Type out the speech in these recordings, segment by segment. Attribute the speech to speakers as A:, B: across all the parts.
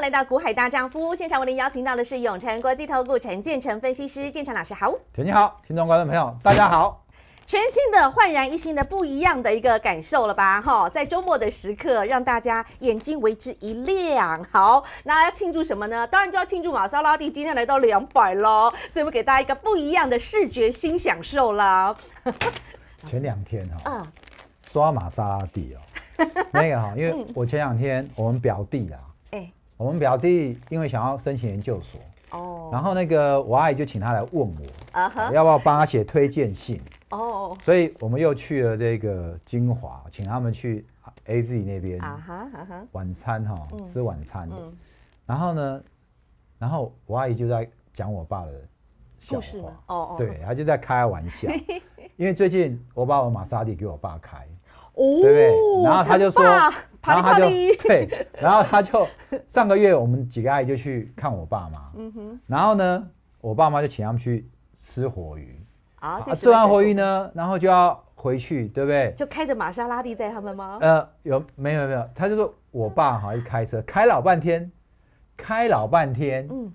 A: 来到古海大丈夫现场，为您邀请到的是永成国际投顾陈建成分析师，建成老师好，
B: 田你好，听众观众朋友大家好，
A: 全新的焕然一新的不一样的一个感受了吧？哈，在周末的时刻，让大家眼睛为之一亮。好，那要庆祝什么呢？当然就要庆祝玛莎拉蒂今天来到两百喽，所以我给大家一个不一样的视觉新享受啦。
B: 前两天哦，嗯，说玛莎拉蒂哦，那个哈，因为我前两天我们表弟啊。我们表弟因为想要申请研究所，哦，然后那个我阿姨就请他来问我，啊要不要帮他写推荐信，
C: 哦，所
B: 以我们又去了这个金华，请他们去 A Z 那边，啊
C: 哈啊哈，
B: 晚餐哈，吃晚餐，然后呢，然后我阿姨就在讲我爸的，
A: 笑话，哦哦，对，
B: 她就在开玩笑，因为最近我把我的玛莎蒂给我爸开。哦，然后他就说，然后他就对，然后他就上个月我们几个阿姨就去看我爸妈，嗯哼，然后呢，我爸妈就请他们去吃活鱼，
A: 啊，吃完活鱼呢，
B: 然后就要回去，对不对？
A: 就开着玛莎拉蒂载他们吗？
B: 呃，有，没有，没有，他就说，我爸哈一开车开老半天，开老半天，嗯，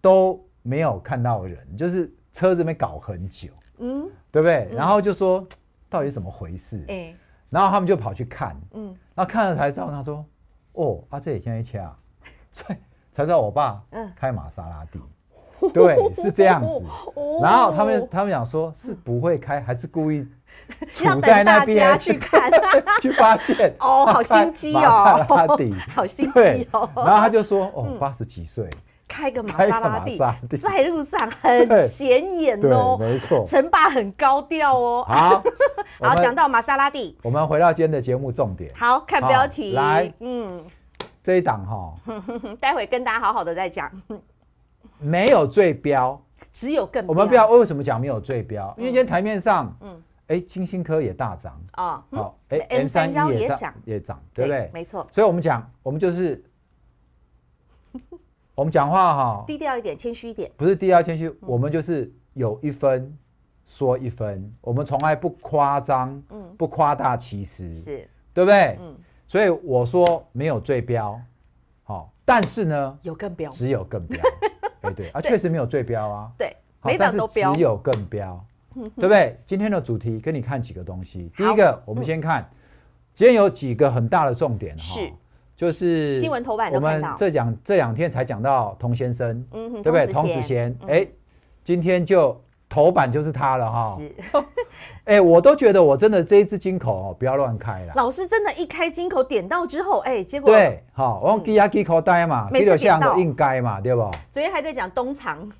B: 都没有看到人，就是车子没搞很久，嗯，对不对？然后就说，到底怎么回事？哎。然后他们就跑去看，嗯，然后看了才知道，他说，哦，他这里现在千啊，所以才知道我爸开玛莎拉蒂，对，是这样子。
A: 然后他们
B: 他们想说，是不会开还是故意杵 在那边去看，去发现哦，好心机哦，玛莎拉蒂，好心机哦。然后他就说，哦，八十几岁。
A: 开个玛莎拉蒂，在路上很显眼哦，
B: 没错，成
A: 霸很高调哦。好，
B: 好，讲到
A: 玛莎拉蒂，
B: 我们回到今天的节目重点。好看标题，来，嗯，这一档哈，
A: 待会跟大家好好的再讲。
B: 没有最标，只有更。我们不要为什么讲没有最标，因为今天台面上，嗯，哎，金新科也大涨
A: 啊，好，哎，M 三也涨，
B: 也涨，对不对？没错。所以我们讲，我们就是。我们讲话哈，
A: 低调一点，谦虚一点，
B: 不是低调谦虚，我们就是有一分说一分，我们从来不夸张，嗯，不夸大其词，是对不对？嗯，所以我说没有最标，好，但是呢，有更标，只有更标，哎对，啊确实没有最标啊，对，没有都标，只有更标，对不对？今天的主题跟你看几个东西，第一个我们先看，今天有几个很大的重点哈。就是新闻头版的我们这讲这两天才讲到童先生，对不对？童子贤，哎，今天就头版就是他了哈。是，哎，我都觉得我真的这一支金口不要乱开了。
A: 老师真的，一开金口点到之后，哎，结果对，
B: 我用低啊低口袋嘛，至少两个应该嘛，对不？
A: 昨天还在讲冬藏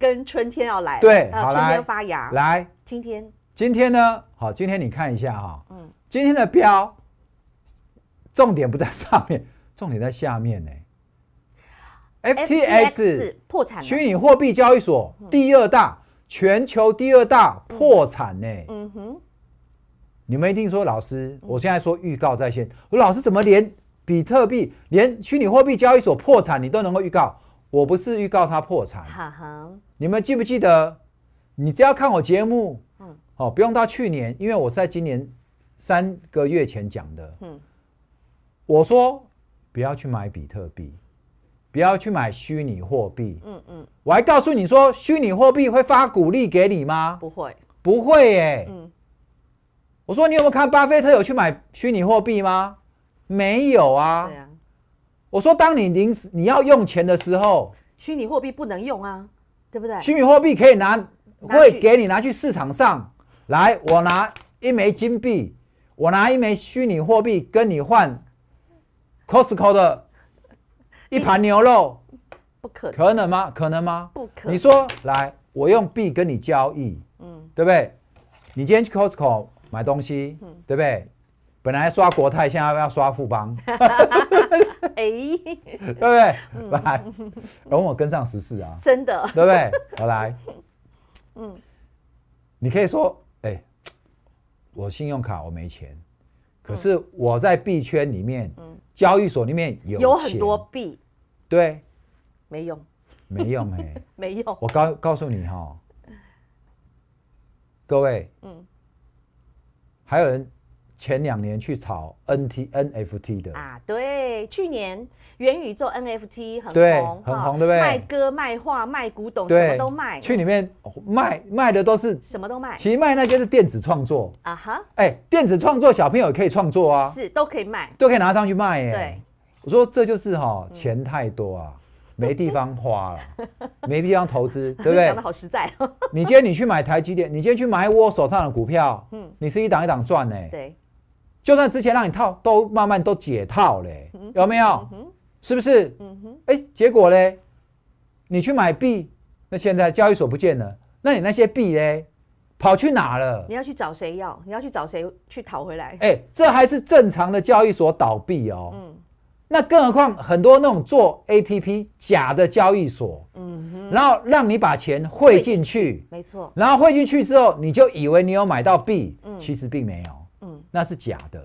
A: 跟春天要来，对，春天发芽来。今天，
B: 今天呢，好，今天你看一下哈，嗯，今天的标。重点不在上面，重点在下面呢。FTX 破产，虚拟货币交易所第二大，全球第二大破产呢。嗯哼，你们一定说老师，我现在说预告在先，我老师怎么连比特币、连虚拟货币交易所破产你都能够预告？我不是预告它破产。你们记不记得？你只要看我节目，嗯，不用到去年，因为我在今年三个月前讲的，嗯。我说不要去买比特币，不要去买虚拟货币。嗯嗯。我还告诉你说，虚拟货币会发鼓励给你吗？不会，不会耶。嗯。我说你有没有看巴菲特有去买虚拟货币吗？没有啊。对啊。我说当你临时你要用钱的时候，
A: 虚拟货币不能用啊，对不对？虚拟
B: 货币可以拿，会给你拿去市场上来。我拿一枚金币，我拿一枚虚拟货币跟你换。Costco 的，一盘牛肉，不可可能吗？可能吗？不可。你说来，我用币跟你交易，嗯，对不对？你今天去 Costco 买东西，对不对？本来刷国泰，现在要刷富邦，哎，
A: 对不对？来，
B: 等我跟上时事啊，真的，对不对？我来，
A: 嗯，
B: 你可以说，哎，我信用卡我没钱，可是我在币圈里面，嗯。交易所里面有有很多币，对，没用，没用，没
A: 没用。我
B: 告告诉你哈，各位，嗯，还有人。前两年去炒 N T N F T 的啊，
A: 对，去年元宇宙 N F T 很红，很红，对不对？卖歌、卖画、卖古董，什么都卖。去里面
B: 卖卖的都是什么都卖。其实卖那些是电子创作啊，哈，哎，电子创作小朋友也可以创作啊，是
A: 都可以卖，都可以拿上
B: 去卖耶。对，我说这就是哈钱太多啊，没地方花了，没地方投资，对不对？讲得好实在。你今天你去买台积电，你今天去买我手上的股票，嗯，你是一档一档赚呢，对。就算之前让你套，都慢慢都解套嘞，有没有？是不是？哎，结果嘞，你去买币，那现在交易所不见了，那你那些币嘞，跑去哪了？
A: 你要去找谁要？你要去找谁去讨回来？哎，
B: 这还是正常的交易所倒闭哦。嗯，那更何况很多那种做 A P P 假的交易所，嗯，然后让你把钱汇进去，没错，然后汇进去之后，你就以为你有买到币，嗯，其实并没有。那是假的，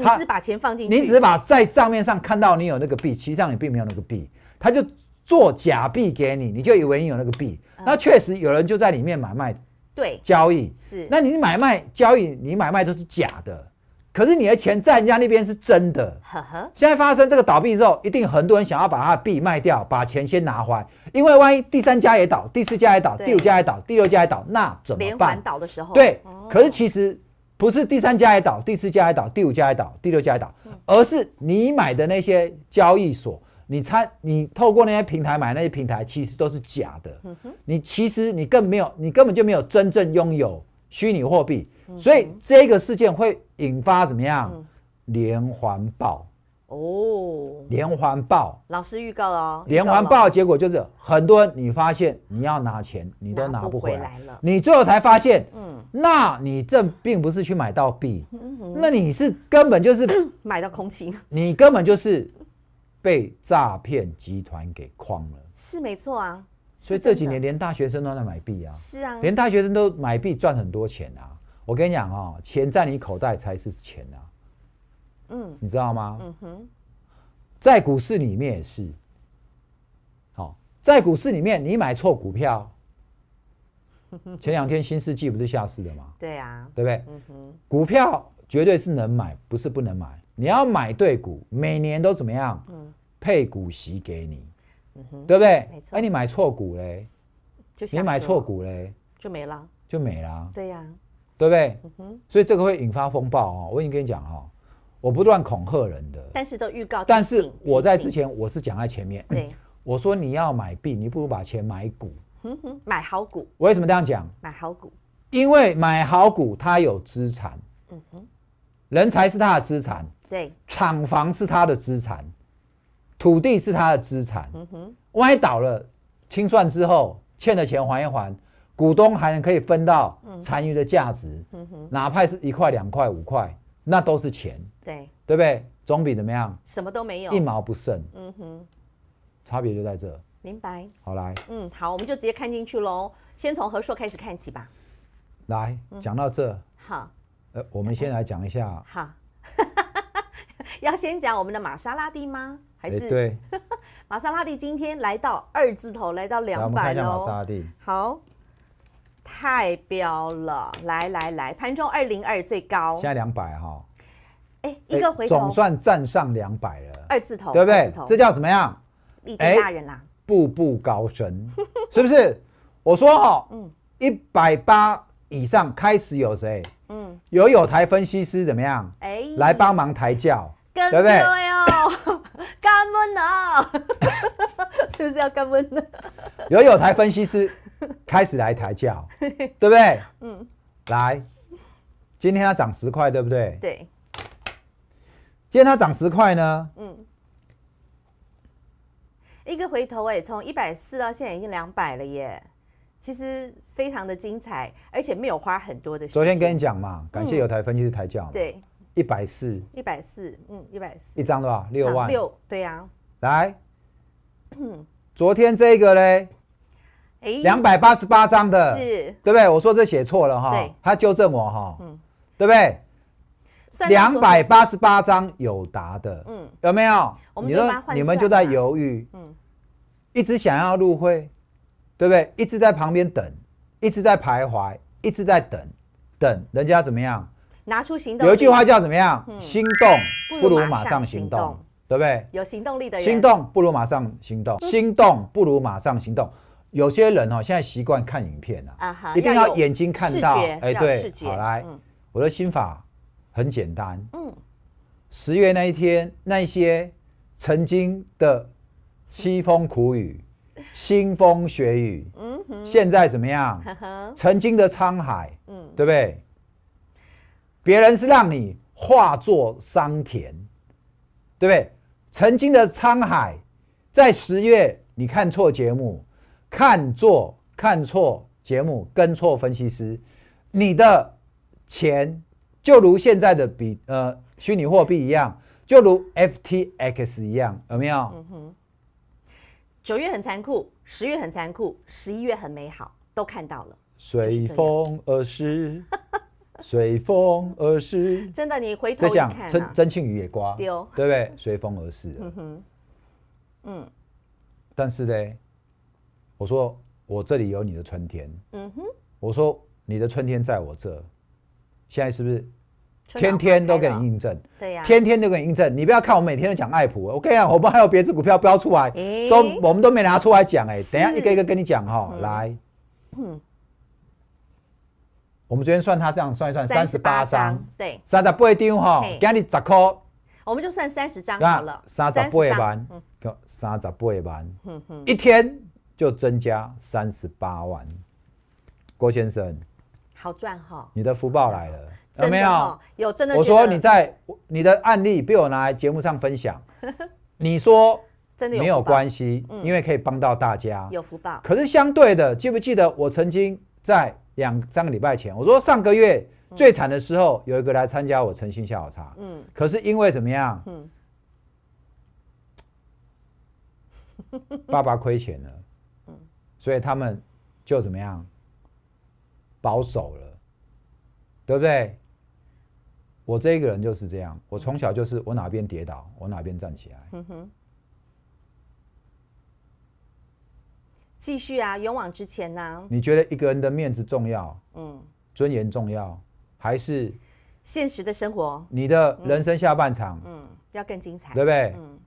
A: 你只是把钱放进，你只是把
B: 在账面上看到你有那个币，实际上你并没有那个币，他就做假币给你，你就以为你有那个币。那确实有人就在里面买卖，对，交易是。那你买卖交易，你买卖都是假的，可是你的钱在人家那边是真的。呵呵。现在发生这个倒闭之后，一定很多人想要把他的币卖掉，把钱先拿回来，因为万一第三家也倒，第四家也倒，第五家也倒，第六家也倒，那怎么办？连环倒的时候，对。可是其实。不是第三家也倒，第四家也倒，第五家也倒，第六家也倒，而是你买的那些交易所，你参，你透过那些平台买那些平台，其实都是假的。你其实你更没有，你根本就没有真正拥有虚拟货币，所以这个事件会引发怎么样连环爆？哦，连环爆，
A: 老师预告了哦。连环爆，
B: 结果就是很多，你发现你要拿钱，你都拿不回来了。你最后才发现，嗯，那你这并不是去买到币，那你是根本就是
A: 买到空气，
B: 你根本就是被诈骗集团给诓了。
A: 是没错啊，
B: 所以这几年连大学生都在买币啊，是啊，连大学生都买币赚很多钱啊。我跟你讲哦，钱在你口袋才是钱啊。嗯，你知道吗？嗯哼，在股市里面也是。好，在股市里面，你买错股票，
A: 前两
B: 天新世纪不是下市的吗？对呀，对不对？嗯哼，股票绝对是能买，不是不能买。你要买对股，每年都怎么样？嗯，配股息给你。
A: 嗯哼，对不对？没错。哎，你
B: 买错股嘞，就你买错股嘞，就没了，就没了。对呀，对不对？嗯哼，所以这个会引发风暴哦。我已经跟你讲哈。我不断恐吓人的，
A: 但是都预告。但是我在之
B: 前我是讲在前面，对，我说你要买币，你不如把钱买股，
A: 哼哼，买好股。
B: 我为什么这样讲？买好股，因为买好股它有资产，嗯哼，人才是它的资产，对，厂房是它的资产，土地是它的资产，嗯哼，歪倒了清算之后，欠的钱还一还，股东还能可以分到残余的价值，嗯哪怕是一块两块五块。那都是钱，对对不对？总比怎么样？什
A: 么都没有，一毛不剩。嗯哼，
B: 差别就在这。明白。好来，
A: 嗯，好，我们就直接看进去喽。先从何硕开始看起吧。
B: 来，讲到这。好。呃，我们先来讲一下。
A: 好。要先讲我们的玛莎拉蒂吗？
B: 还是？对。
A: 玛莎拉蒂今天来到二字头，来到两百喽。好。太彪了！来来来，盘中二零二最高，现在
B: 两百哈。
A: 哎，一个回头总算
B: 站上两百了，
A: 二字头，对不对？这叫怎么样？立大人啦，
B: 步步高升，是不是？我说哈，嗯，一百八以上开始有谁？嗯，有有台分析师怎么样？哎，来帮忙抬轿，对不对
A: 哦？干温的，是不是要干温的？
B: 有有台分析师。开始来抬轿，对不对？嗯，来，今天它涨十块，对不对？对。今天它涨十块呢？
A: 嗯。一个回头哎，从一百四到现在已经两百了耶，其实非常的精彩，而且没有花很多的。昨天跟你
B: 讲嘛，感谢有台分析师抬轿。对，一百四，
A: 一百四，嗯，一百四。
B: 一张多少？六万六，对呀。来，昨天这个嘞。两百八十八章的，对不对？我说这写错了哈，他纠正我哈，对不对？
C: 两百八
B: 十八章有答的，嗯，有没有？你说你们就在犹豫，嗯，一直想要入会，对不对？一直在旁边等，一直在徘徊，一直在等等人家怎么样？
A: 拿出行动。有一句话叫怎么样？心
B: 动不如马上行动，对不对？
A: 有行动力的人，心动
B: 不如马上行动，心动不如马上行动。有些人哦，现在习惯看影片呐，
C: 一定要眼睛看到，哎，对，好来，
B: 我的心法很简单，嗯，十月那一天，那些曾经的凄风苦雨、腥风血雨，嗯，现在怎么样？曾经的沧海，嗯，对不对？别人是让你化作桑田，对不对？曾经的沧海，在十月，你看错节目。看错看错节目，跟错分析师，你的钱就如现在的比呃虚拟货币一样，就如 F T X 一样，有没有？
A: 嗯哼。九月很残酷，十月很残酷，十一月很美好，都看到了。
B: 随风而逝，随风而逝。真
A: 的，你回头一看，曾曾
B: 庆瑜也刮丢，对不对？随风而逝。
A: 嗯哼。嗯。
B: 但是呢。我说我这里有你的春天，嗯哼。我说你的春天在我这，现在是不是天天都给你印证？对呀，天天都给你印证。你不要看我每天都讲爱普，我跟你讲，我们还有别的股票标出来，都我们都没拿出来讲。哎，等一下一个一个跟你讲哈，来。我们昨天算他这样算一算，三十八张，对，三十八张哈，给你十块，
A: 我们就算三十张好了，三十八万，
B: 三十八万，一天。就增加三十八万，郭先生，
A: 好赚哈！
B: 你的福报来了，有没有？
A: 有真的。我说你
B: 在你的案例被我拿来节目上分享，你说
A: 真的没有关
B: 系，因为可以帮到大家，
A: 有福报。可
B: 是相对的，记不记得我曾经在两三个礼拜前，我说上个月最惨的时候，有一个来参加我诚心下午茶，嗯，可是因为怎么样，
C: 嗯，爸爸
B: 亏钱了。所以他们就怎么样保守了，对不对？我这个人就是这样，我从小就是我哪边跌倒，我哪边站起来。
A: 嗯哼。继续啊，勇往直前呢。
B: 你觉得一个人的面子重要？嗯。尊严重要还是
A: 现实的生活？
B: 你的人生下半场，
A: 嗯，要更精彩，对不对？嗯。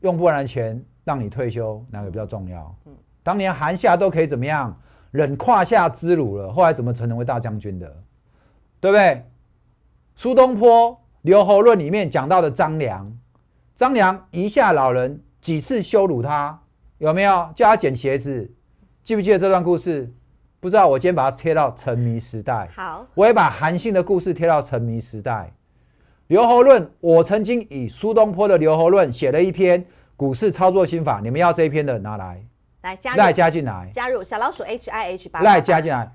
B: 用不完的钱让你退休，哪个比较重要？嗯。当年韩夏都可以怎么样忍胯下之辱了？后来怎么成为大将军的？对不对？苏东坡《留侯论》里面讲到的张良，张良一下老人几次羞辱他，有没有叫他捡鞋子？记不记得这段故事？不知道，我今天把它贴到《沉迷时代》。好，我也把韩信的故事贴到《沉迷时代》。《留侯论》，我曾经以苏东坡的《留侯论》写了一篇股市操作心法，你们要这一篇的拿来。
A: 来加入，来加进来，加入小老鼠 H I H 八，来加
B: 进来。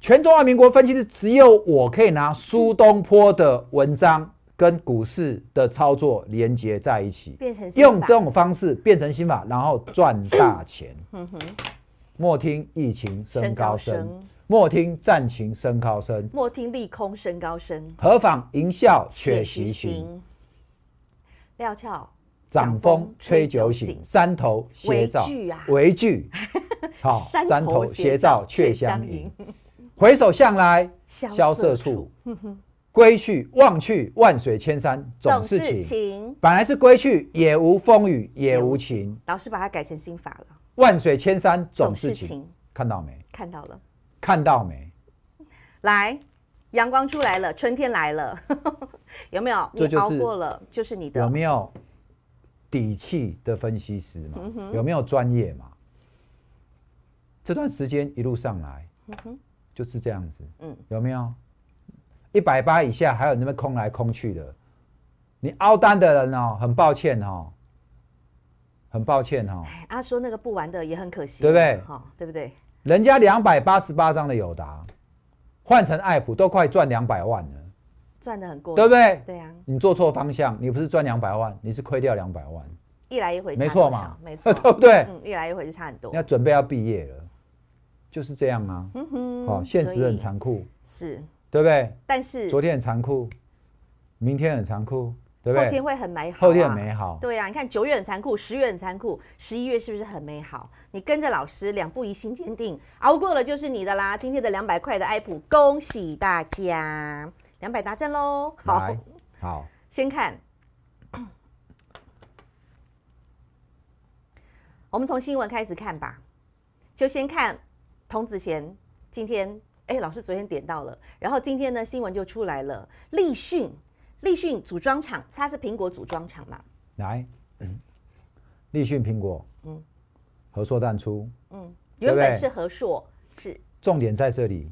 B: 全中华民国分析师只有我可以拿苏东坡的文章跟股市的操作连接在一起，变成用这种方式变成新法，然后赚大钱。嗯哼，莫听疫情升高升。莫听战情升高升，
A: 莫听利空升高升。
B: 何妨吟啸且徐行。廖翘。掌风吹酒醒，山头斜照为惧啊。好。山头斜照却相迎，回首向来萧瑟处，归去，望去，万水千山总是情。本来是归去，也无风雨也无晴。
A: 老师把它改成新法了。
B: 万水千山总是情，看到没？看到了，看到没？
A: 来，阳光出来了，春天来了，有没有？熬过了，就是你的有没
B: 有？底气的分析师嘛，有没有专业嘛？这段时间一路上来，就是这样子，有没有？一百八以下还有那边空来空去的，你凹单的人哦，很抱歉哈，很抱歉哈。
A: 阿叔那个不玩的也很可惜，对不对？哈，对不对？
B: 人家两百八十八张的友达换成爱普，都快赚两百万了。
A: 赚的很过，对不对？
B: 对呀，你做错方向，你不是赚两百万，你是亏掉两百万，
A: 一来一回，没错嘛，没错，对不对？嗯，一来一回就差很多。你要
B: 准备要毕业了，就是这样啊，嗯哼，哦，现实很残酷，是，对不对？但是昨天很残酷，明天很残酷，对不对？后天会很美好，后天很美好，对
A: 呀，你看九月很残酷，十月很残酷，十一月是不是很美好？你跟着老师，两步一心坚定，熬过了就是你的啦。今天的两百块的爱普，恭喜大家！两百答战喽！
C: 好，好，
A: 先看，我们从新闻开始看吧。就先看童子贤今天，哎，老师昨天点到了，然后今天呢，新闻就出来了。立讯，立讯组装厂，它是苹果组装厂嘛？
B: 来，立讯苹果，嗯，何硕淡出，嗯，原本是
A: 何硕，是
B: 重点在这里。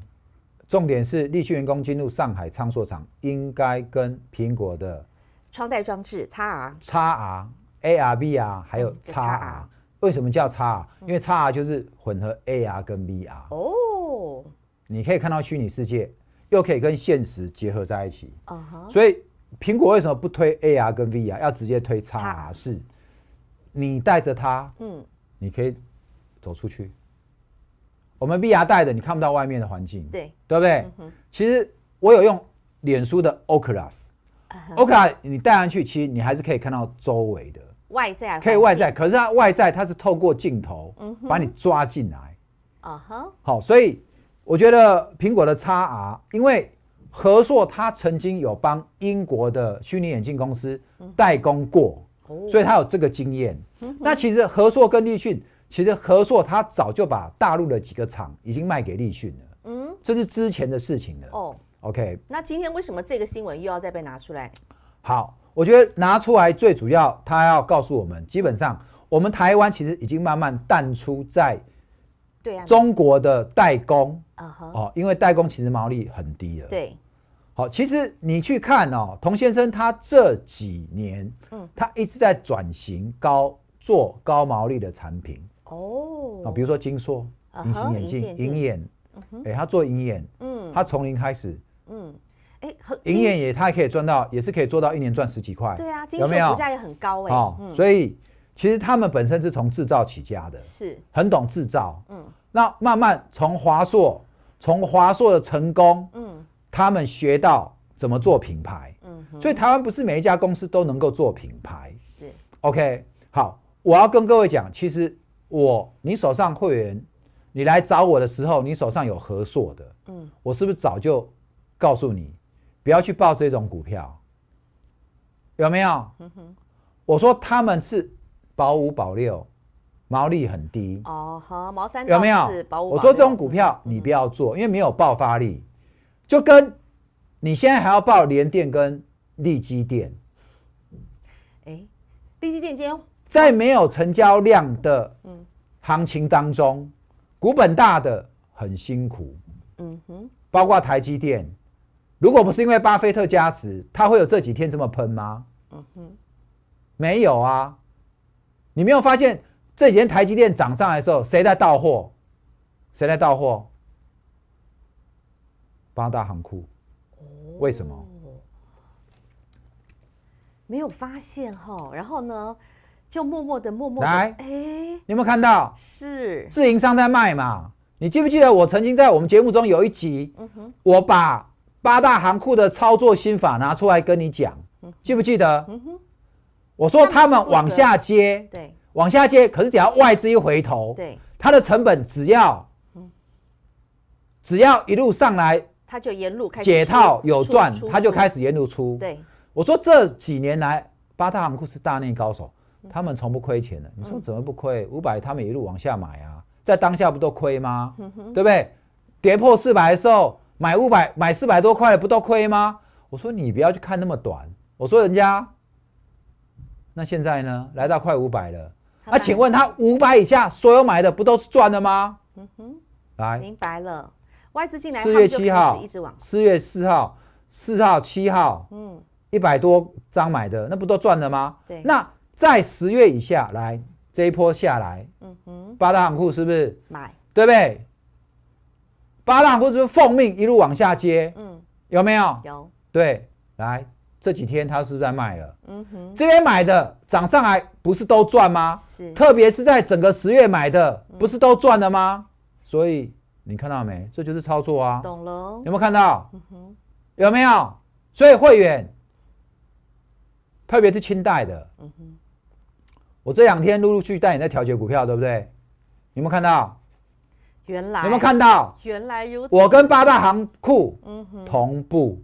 B: 重点是，力讯员工进入上海仓硕厂，应该跟苹果的
A: 穿戴装置叉 R
B: 叉 R A R v R 还有叉 R 为什么叫叉？因为叉 R 就是混合 A R 跟 v R 哦，你可以看到虚拟世界，又可以跟现实结合在一起。嗯所以苹果为什么不推 A R 跟 V R，要直接推叉 R 是，你带着它，嗯，你可以走出去。我们 v 牙戴的，你看不到外面的环境，对对不对？其实我有用脸书的 Oculus，Oculus 你戴上去，其实你还是可以看到周围的
A: 外在，可以外
B: 在，可是它外在它是透过镜头把你抓进来。哦好，所以我觉得苹果的 x R，因为和硕他曾经有帮英国的虚拟眼镜公司代工过，所以他有这个经验。那其实和硕跟立讯。其实和硕他早就把大陆的几个厂已经卖给立讯了，嗯，这是之前的事情了。哦，OK，
A: 那今天为什么这个新闻又要再被拿出来？
B: 好，我觉得拿出来最主要，他要告诉我们，基本上我们台湾其实已经慢慢淡出在对中国的代工啊，哦，因为代工其实毛利很低了。对，好，其实你去看哦，童先生他这几年，嗯，他一直在转型高做高毛利的产品。哦，比如说金硕隐形眼镜、银眼，哎，他做银眼，嗯，他从零开始，
A: 嗯，哎，银眼也
B: 他可以赚到，也是可以做到一年赚十几块，对啊，金硕股价也
A: 很高，哎，哦，所以
B: 其实他们本身是从制造起家的，是，很懂制造，嗯，那慢慢从华硕，从华硕的成功，嗯，他们学到怎么做品牌，嗯，所以台湾不是每一家公司都能够做品牌，是，OK，好，我要跟各位讲，其实。我，你手上会员，你来找我的时候，你手上有合作的，嗯，我是不是早就告诉你，不要去报这种股票，有没有？我说他们是保五保六，毛利很低。
A: 哦，好，毛三。有没有？我说这种
B: 股票你不要做，因为没有爆发力。就跟你现在还要报联电跟利基电，
A: 哎，利基电今天。
B: 在没有成交量的行情当中，股本大的很辛苦。嗯哼，包括台积电，如果不是因为巴菲特加持，他会有这几天这么喷吗？嗯哼，没有啊。你没有发现这几天台积电涨上来的时候，谁在到货？谁在到货？八大行库。为什么？
A: 没有发现哈。然后呢？就默默的默默来，哎，
B: 你有没有看到？是，自营商在卖嘛？你记不记得我曾经在我们节目中有一集，嗯我把八大行库的操作心法拿出来跟你讲，记不记得？嗯我说他们往下接，对，往下接，可是只要外资一回头，对，它的成本只要只要一路上来，
A: 它就沿路解套有赚，它就开始沿路
B: 出。对，我说这几年来，八大行库是大内高手。他们从不亏钱的，你说怎么不亏？五百，他们一路往下买啊，在当下不都亏吗？
C: 对不对？
B: 跌破四百的时候，买五百，买四百多块，不都亏吗？我说你不要去看那么短。我说人家，那现在呢？来到快五百了，那请问他五百以下所有买的不都是赚的吗？嗯哼，来，
A: 明白了，外资进来，四月七号一直往，
B: 四月四号、四号、七号，嗯，一百多张买的，那不都赚了吗？对，那。在十月以下来这一波下来，八大行库是不是买？对不对？八大行库是不是奉命一路往下接？嗯，有没有？有。对，来这几天他是不是卖了？嗯哼，这边买的涨上来不是都赚吗？是。特别是在整个十月买的不是都赚了吗？所以你看到没？这就是操作啊！懂了？有没有看到？嗯哼，有没有？所以会员，特别是清代的，嗯哼。我这两天陆陆续续带你在调节股票，对不对？有没有看到？
A: 原来有没有看到？原来有。我跟八大行
B: 库，同步。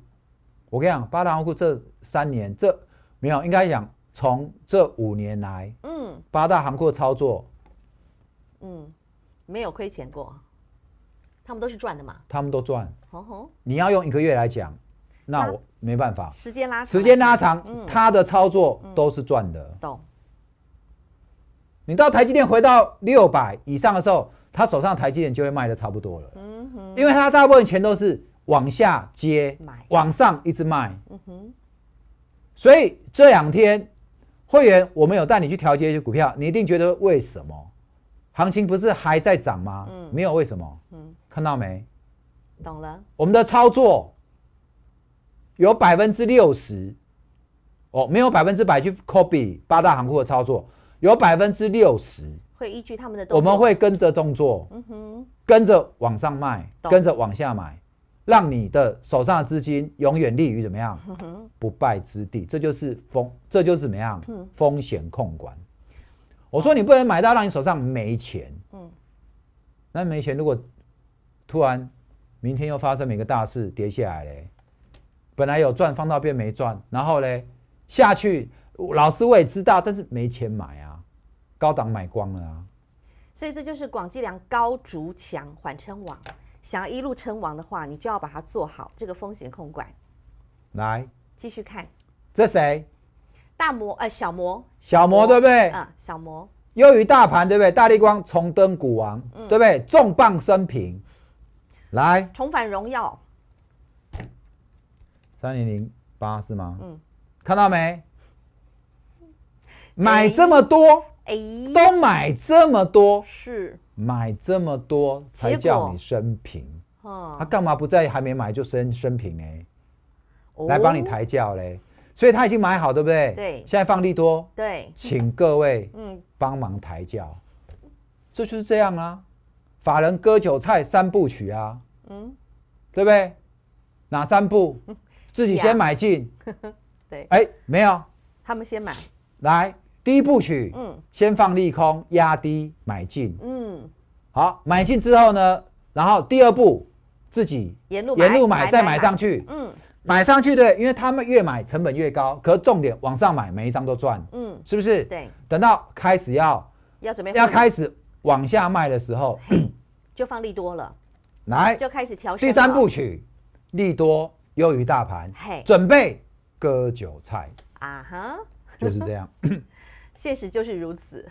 B: 我跟你讲，八大行库这三年，这没有应该讲从这五年来，嗯，八大行库操作，
A: 嗯，没有亏钱过，他们都是赚的嘛。
B: 他们都赚。你要用一个月来讲，那我没办法。时间拉时间拉长，他的操作都是赚的。懂。你到台积电回到六百以上的时候，他手上台积电就会卖的差不多了。嗯哼，因为他大部分钱都是往下接往上一直卖。嗯哼，所以这两天会员我们有带你去调节一些股票，你一定觉得为什么行情不是还在涨吗？嗯，没有为什么。嗯，看到没？懂了。我们的操作有百分之六十哦，没有百分之百去 copy 八大行库的操作。有百分之六十
A: 会依据他们的，我们会
B: 跟着动作，嗯哼，跟着往上卖，跟着往下买，让你的手上的资金永远立于怎么样不败之地，这就是风，这就是怎么样风险控管。我说你不能买到让你手上没钱，嗯，那没钱如果突然明天又发生一个大事跌下来嘞，本来有赚，放到变没赚，然后嘞下去，老师我也知道，但是没钱买啊。高档买光了啊，
A: 所以这就是广积粮、高筑墙、缓称王。想要一路称王的话，你就要把它做好这个风险控管。来，继续看，这谁？大魔呃小魔，小魔对不对？嗯，小魔
B: 优于大盘对不对？大力光重登股王对不对？重磅升平，来，
A: 重返荣耀，
B: 三零零八是吗？嗯，看到没？买这么多。哎，都买这么多，是买这么多才叫你升平。他干嘛不在还没买就升升平呢？来帮你抬轿嘞，所以他已经买好，对不对？对，现在放利多，
A: 对，请各位嗯
B: 帮忙抬轿，这就是这样啊，法人割韭菜三部曲啊，嗯，对不对？哪三步？自己先买进，
A: 对，
B: 哎，没有，他们先买来。第一部曲，嗯，先放利空，压低买进，嗯，好，买进之后呢，然后第二步自己
A: 沿路沿路买，再买上去，嗯，
B: 买上去对，因为他们越买成本越高，可重点往上买，每一张都赚，
A: 嗯，是不是？对，
B: 等到开始要
A: 要准备要开始
B: 往下卖的时候，
A: 就放利多了，
B: 来就开始调。第三部曲，利多优于大盘，嘿，准备割韭菜啊哈，就是这样。
A: 现实就是如此。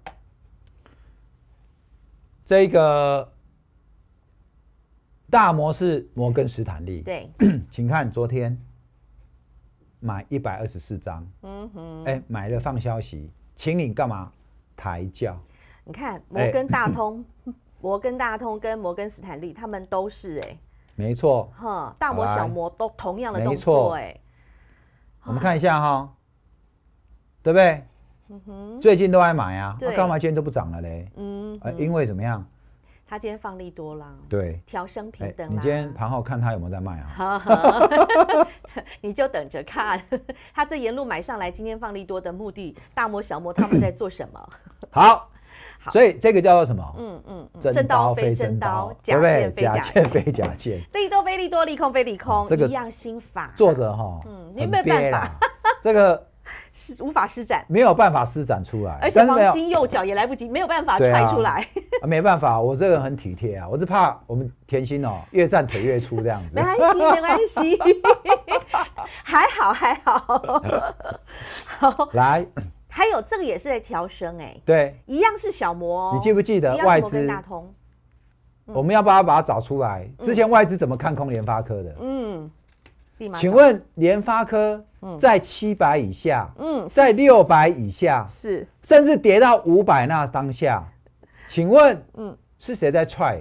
B: 这个大摩是摩根斯坦利，对，请看昨天买一百二十四张，
A: 嗯哼，哎，
B: 买了放消息，请你干嘛抬轿？
A: 你看摩根大通，摩根大通跟摩根斯坦利，他们都是哎，
B: 没错，哈，大摩小摩
A: 都同样的动作哎，
B: 我们看一下哈。对不对？最近都爱买啊，那干嘛今天都不涨了嘞？
A: 嗯，呃，因为怎么样？他今天放利多啦，对，调升平等。你今
B: 天盘后看他有没有在卖
A: 啊？你就等着看，他这沿路买上来，今天放利多的目的，大摩、小摩他们在做什么？
B: 好，所以这个叫做什么？嗯嗯，真刀非真刀，假剑非假剑，
A: 利多非利多，利空非利空，一样心法。坐
B: 着哈，嗯，有没有办法？这个。
A: 是无法施
B: 展，没有办法施展出来，而且黄金
A: 右脚也来不及，没有办法踹出来，
B: 没办法，我这个人很体贴啊，我是怕我们甜心哦，越站腿越粗这样子，没
A: 关系，没关系，还好还好，
B: 好来，
A: 还有这个也是在调升哎，对，一样是小魔。你记不记得外资？我们
B: 要不要把它找出来？之前外资怎么看空联发科的？
A: 嗯，
C: 请问
B: 联发科？在七百以下，嗯，在六百以下，是甚至跌到五百那当下，请问，嗯，是谁在踹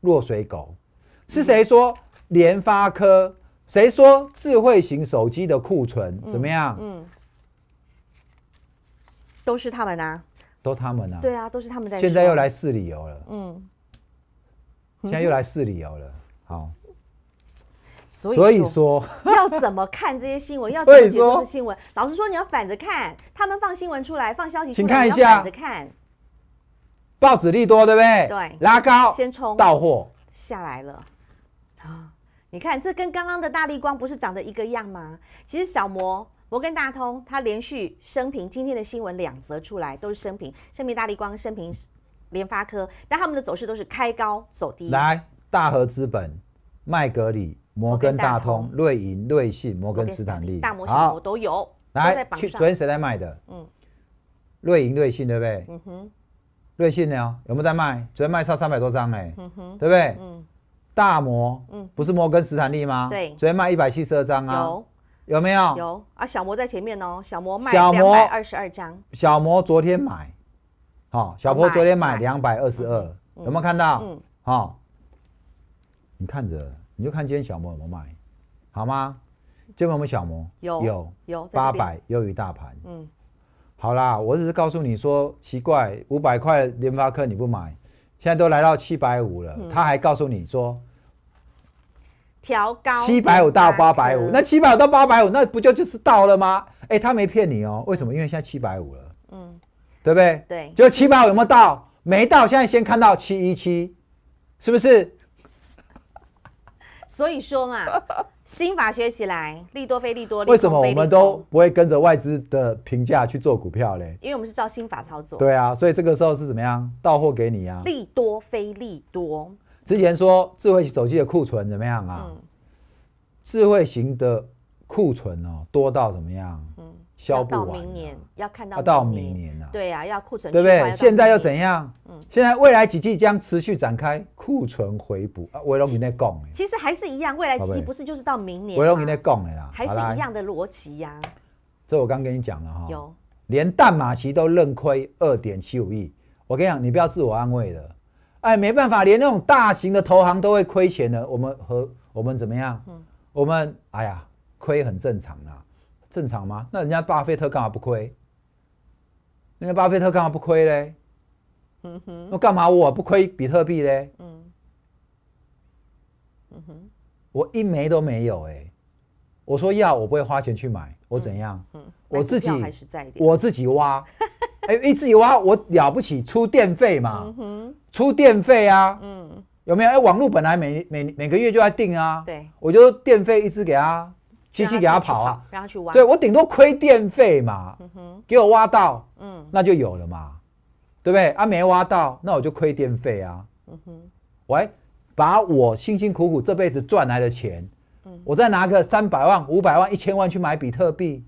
B: 落水狗？是谁说联发科？谁说智慧型手机的库存怎么样？
A: 嗯，都是他们啊，
B: 都他们啊，对啊，都是他们在。现在又来试理由了，嗯，现在又来试理由了，好。所以说
A: 要怎么看这些新闻？要怎么解读新闻？老实说，你要反着看。他们放新闻出来，放消息出来，你要反着看。
B: 报纸利多，对不对？对，拉高先冲到货
A: 下来了啊！你看，这跟刚刚的大力光不是长得一个样吗？其实小摩、摩根大通它连续升平，今天的新闻两则出来都是升平，升平大力光，升平联发科，但他们的走势都是开高走低。来，
B: 大和资本、麦格里。摩根大通、瑞银、瑞信、摩根斯坦利，大摩我都
A: 有。来，去昨天谁在卖的？嗯，
B: 瑞银、瑞信对不对？嗯哼，瑞信呢？有没有在卖？昨天卖超三百多张哎，
A: 嗯哼，对不对？嗯，
B: 大摩，嗯，不是摩根斯坦利吗？对，昨天卖一百七十二张啊。有有没有？有
A: 啊，小摩在前面哦，小摩卖两百二十二张。
B: 小摩昨天买，好，小摩昨天买两百二十二，有没有看到？嗯，好，你看着。你就看今天小摩有没有卖，好吗？天有我们小摩有有有八百优于大盘。嗯，好啦，我只是告诉你说，奇怪，五百块联发科你不买，现在都来到七百五了，他还告诉你说
A: 调高七百
B: 五到八百五，那七百五到八百五，那不就就是到了吗？哎，他没骗你哦，为什么？因为现在七百五了，嗯，对不对？对，就七百五有没有到？没到，现在先看到七一七，是不是？
A: 所以说嘛，心 法学起来，利多非利多，为什么我们都
B: 不会跟着外资的评价去做股票嘞？
A: 因为我们是照心法操作。对啊，
B: 所以这个时候是怎么样？到货给你啊，利
A: 多非利多。
B: 之前说智慧手机的库存怎么样啊？嗯，智慧型的库存哦，多到怎么样？销不完，
A: 明年要看到要到明年了，对呀，要库存对不对？现
B: 在又怎样？嗯，现在未来几季将持续展开库存回补啊。韦荣平在讲，
A: 其实还是一样，未来几季不是就是到明年韦荣你
B: 在讲的啦，还是一样
A: 的逻辑呀。
B: 这我刚跟你讲了哈，有连淡马齐都认亏二点七五亿，我跟你讲，你不要自我安慰了，哎，没办法，连那种大型的投行都会亏钱的，我们和我们怎么样？嗯，我们哎呀，亏很正常啊。正常吗？那人家巴菲特干嘛不亏？人家巴菲特干嘛不亏嘞？嗯哼，那干嘛我不亏比特币嘞？
A: 嗯，嗯哼，
B: 我一枚都没有哎。我说要，我不会花钱去买，我怎样？嗯，我自己我自己挖。哎，一直挖，我了不起出电费嘛？嗯哼，出电费啊？嗯，有没有？哎，网络本来每每每个月就要订啊。对，我就电费一直给他。机器给他跑啊，
C: 让他去挖。对我顶多
B: 亏电费嘛，哼，给我挖到，嗯，那就有了嘛，对不对？啊，没挖到，那我就亏电费啊。嗯哼，喂，把我辛辛苦苦这辈子赚来的钱，嗯，我再拿个三百万、五百万、一千万去买比特币，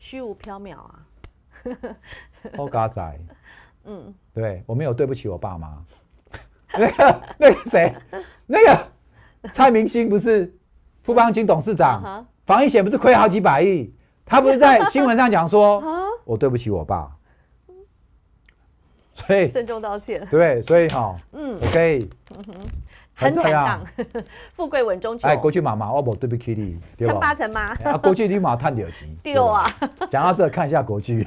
A: 虚无缥缈啊
B: 哦，嘎仔，嗯，对我没有对不起我爸妈，那个那个谁，那个蔡明星不是？富邦金董事长，防疫险不是亏好几百亿，他不是在新闻上讲说，我对不起我爸，所以郑
A: 重道歉。
B: 对，所以哈，嗯，OK，
A: 很坦荡，富贵稳中求。哎，过
B: 去妈妈，我不对不起你，成八成吗？啊，过去立马探柳琴，丢啊！讲到这，看一下国剧。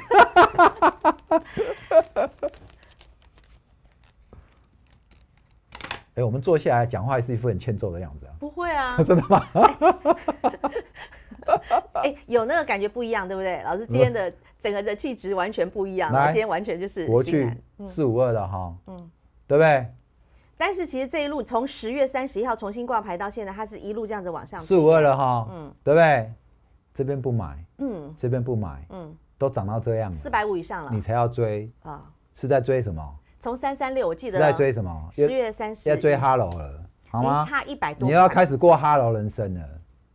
B: 哎，我们坐下来讲话，是一副很欠揍的样子啊！不会啊，真的吗？
A: 哎，有那个感觉不一样，对不对？老师今天的整个的气质完全不一样，今天完全就是国去四
B: 五二了哈，嗯，对不对？
A: 但是其实这一路从十月三十一号重新挂牌到现在，它是一路这样子往上，四五二了哈，嗯，
B: 对不对？这边不买，嗯，这边不买，嗯，都涨到这样，四
A: 百五以上了，你才要追啊？
B: 是在追什么？
A: 从三三六，我记得在追什
B: 么？十月三十在追 Hello 了，好吗？差一百多，你要开始过 Hello 人生了，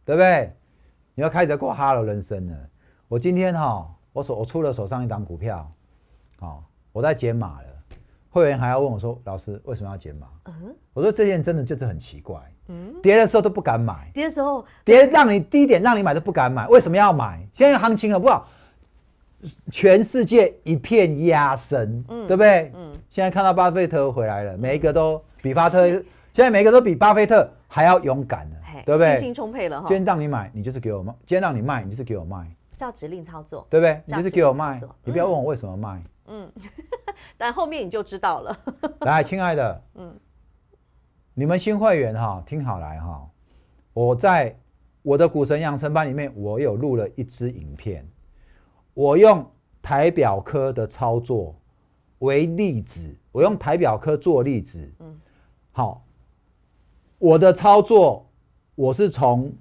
B: 对不对？你要开始过 Hello 人生了。我今天哈，我手我出了手上一档股票，哦，我在减码了。会员还要问我说，老师为什么要减码？我说这件真的就是很奇怪，嗯，跌的时候都不敢买，跌的时候跌让你低点让你买都不敢买，为什么要买？现在行情好不好？全世界一片压声，嗯，对不对？嗯，现在看到巴菲特回来了，每一个都比巴菲特，现在每一个都比巴菲特还要勇敢了，对不对？信心充沛了哈。今天让你买，你就是给我卖；今天让你卖，你就是给我卖。
A: 照指令操作，对
B: 不对？你就是给我卖，你不要问我为什么卖。
A: 嗯，但后面你就知道了。
B: 来，亲爱的，嗯，你们新会员哈，听好来哈。我在我的股神养成班里面，我有录了一支影片。我用台表科的操作为例子，我用台表科做例子。嗯，好，我的操作，我是从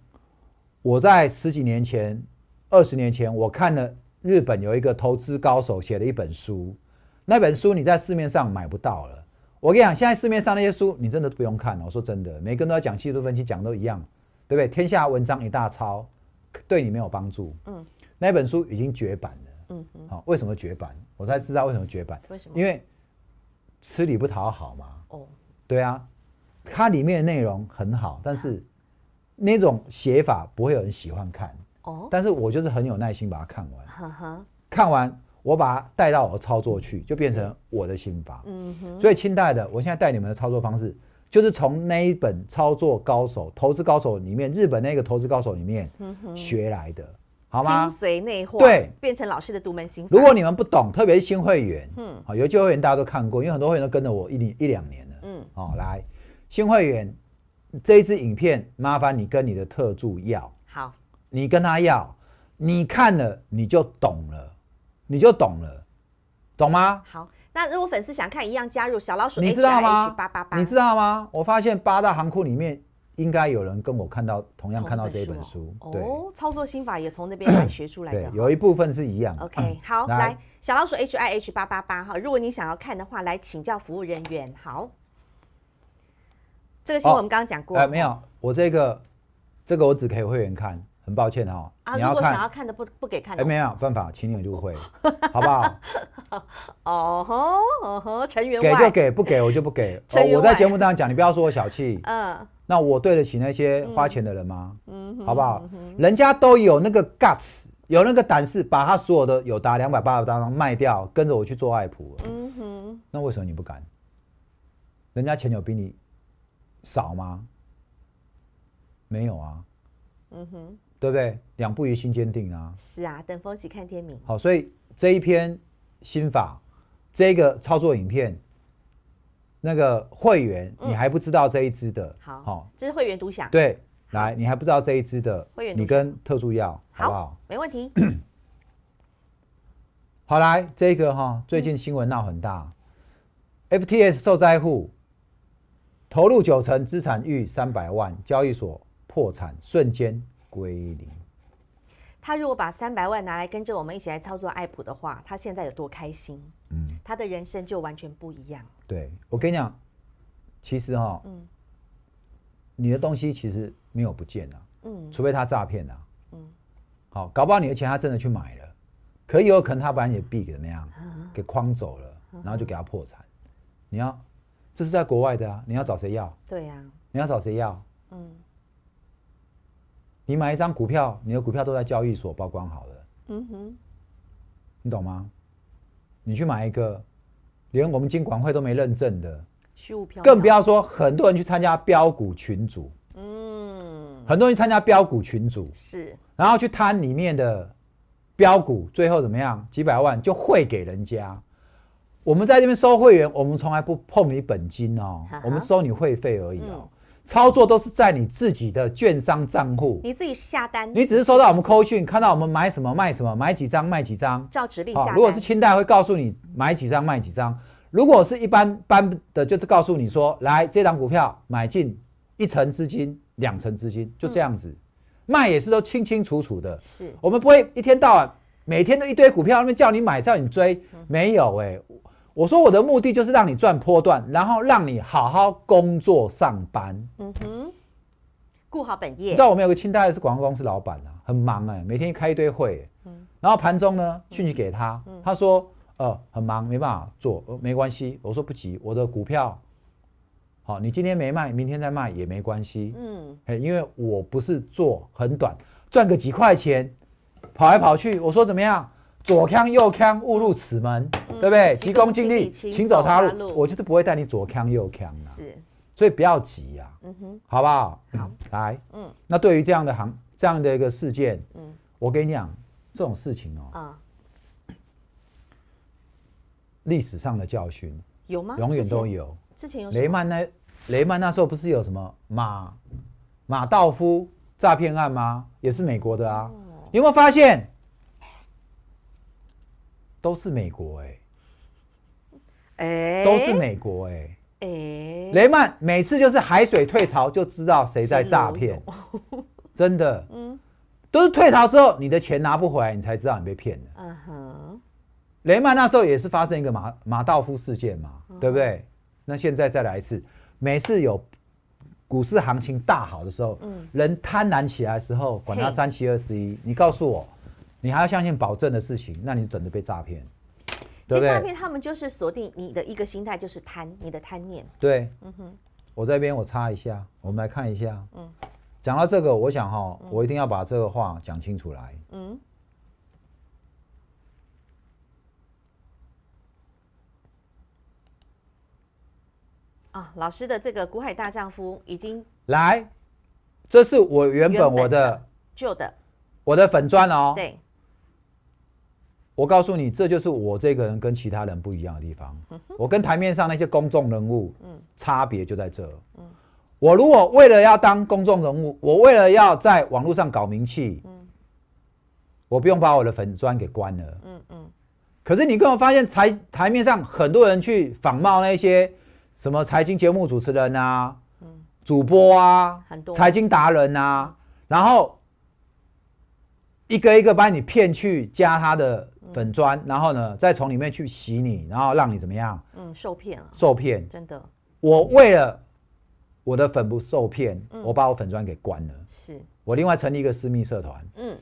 B: 我在十几年前、二十年前，我看了日本有一个投资高手写了一本书，那本书你在市面上买不到了。我跟你讲，现在市面上那些书，你真的不用看了。我说真的，每个人都要讲技术分析，讲都一样，对不对？天下文章一大抄，对你没有帮助。嗯。那本书已经绝版了。嗯哼。好，为什么绝版？我才知道为什么绝版。为什么？因为吃力不讨好嘛。哦。对啊，它里面的内容很好，但是那种写法不会有人喜欢看。哦。但是我就是很有耐心把它看
C: 完。
B: 看完，我把它带到我的操作去，就变成我的心法。
C: 嗯哼。所以清
B: 代的，我现在带你们的操作方式，就是从那一本操作高手、投资高手里面，日本那个投资高手里面学来的。精髓
A: 内化，对，变成老师的独门心法。如果你
B: 们不懂，特别是新会员，嗯，好，有旧会员大家都看过，因为很多会员都跟着我一两一两年
A: 了，嗯，哦，
B: 来，新会员，这一支影片麻烦你跟你的特助要，好，你跟他要，你看了你就懂了，你就懂了，懂吗？
A: 好，那如果粉丝想看，一样加入小老鼠，你知道吗？八八八，
B: 你知道吗？我发现八大行库里面。应该有人跟我看到同样看到这一本书，哦，
A: 操作心法也从那边学出来的，
B: 有一部分是一样。OK，好，来
A: 小老鼠 H I H 八八八哈，如果你想要看的话，来请教服务人员。好，这个新闻我们刚刚讲过，哎，没有，
B: 我这个这个我只给会员看。很抱歉哈，啊，如果想要
A: 看的不不给看，哎，没有
B: 办法，请你入会，好不好？
A: 哦 吼哦吼，成员给就给，不
B: 给我就不给。哦、我在节目这样讲，你不要说我小气。嗯，那我对得起那些花钱的人吗？
C: 嗯，好不好？
B: 人家都有那个 guts，有那个胆识，把他所有的有达两百八十张卖掉，跟着我去做爱普。嗯哼，那为什么你不敢？人家钱有比你少吗？没有啊。嗯哼。对不对？两不疑心坚定啊！是
A: 啊，等风起看天明。
B: 好，所以这一篇心法，这个操作影片，那个会员你还不知道这一支的，好，
A: 这是会员独享。对，
B: 来，你还不知道这一支的会员，你跟特助要好不好？没问题。好来，这个哈，最近新闻闹很大，FTS 受灾户投入九成资产逾三百万，交易所破产瞬间。归零。
A: 他如果把三百万拿来跟着我们一起来操作爱普的话，他现在有多开心？嗯，他的人生就完全不一样。
B: 对，我跟你讲，其实哈，嗯，你的东西其实没有不见啊，嗯，除非他诈骗啊，嗯，好，搞不好你的钱他真的去买了，可有可能他把你的币给那样，给框走了，然后就给他破产。你要这是在国外的啊，你要找谁要？对呀，你要找谁要？嗯。你买一张股票，你的股票都在交易所曝光好了。嗯哼，你懂吗？你去买一个，连我们金管会都没认证的，
A: 虚无更不
B: 要说很多人去参加标股群组。嗯，很多人参加标股群组是，然后去贪里面的标股，最后怎么样？几百万就汇给人家。我们在这边收会员，我们从来不碰你本金哦，我们收你会费而已哦。操作都是在你自己的券商账户，
A: 你自己下单。你只是收
B: 到我们扣讯，看到我们买什么卖什么，买几张卖几张，照指令下。如果是清代会告诉你买几张卖几张，如果是一般般的，就是告诉你说，来这张股票买进一成资金、两成资金，就这样子。卖也是都清清楚楚的，是我们不会一天到晚每天都一堆股票那边叫你买叫你追，没有哎。我说我的目的就是让你赚波段，然后让你好好工作上班。
A: 嗯哼，顾好本业。你知道我们
B: 有个清代的是广公司老板啊，很忙哎，每天开一堆会。嗯，然后盘中呢，讯息给他，他说呃很忙，没办法做。没关系，我说不急，我的股票好，你今天没卖，明天再卖也没关系。
C: 嗯，
B: 因为我不是做很短，赚个几块钱，跑来跑去。我说怎么样？左腔右腔误入此门，对不对？急功近利，请走他路。我就是不会带你左腔右啊。是，所以不要急呀，好不好？好，来，嗯，那对于这样的行这样的一个事件，嗯，我跟你讲，这种事情哦，啊，历史上的教训有
A: 吗？永远都有。之前有雷
B: 曼那雷曼那时候不是有什么马马道夫诈骗案吗？也是美国的啊。有没有发现？都是美国哎哎，都是美国哎哎，雷曼每次就是海水退潮就知道谁在诈骗，真的，嗯，都是退潮之后你的钱拿不回来，你才知道你被骗了。
C: 嗯哼，
B: 雷曼那时候也是发生一个马马道夫事件嘛，对不对？那现在再来一次，每次有股市行情大好的时候，嗯，人贪婪起来时候，管他三七二十一，你告诉我。你还要相信保证的事情，那你等着被诈骗。其实诈骗
A: 他们就是锁定你的一个心态，就是贪，你的贪念。对，嗯哼。
B: 我这边我插一下，我们来看一下。嗯，讲到这个，我想哈，我一定要把这个话讲清楚来。
A: 嗯。啊，老师的这个古海大丈夫已经
B: 来，这是我原本我的旧的我的粉砖哦。对。我告诉你，这就是我这个人跟其他人不一样的地方。我跟台面上那些公众人物，差别就在这。我如果为了要当公众人物，我为了要在网络上搞名气，我不用把我的粉砖给关了。可是你跟我发现台台面上很多人去仿冒那些什么财经节目主持人啊，主播啊，财经达人啊，然后一个一个把你骗去加他的。粉砖，然后呢，再从里面去洗你，然后让你怎么样？
A: 嗯，受骗了。
B: 受骗，真的。我为了我的粉不受骗，我把我粉砖给关了。是，我另外成立一个私密社团。嗯，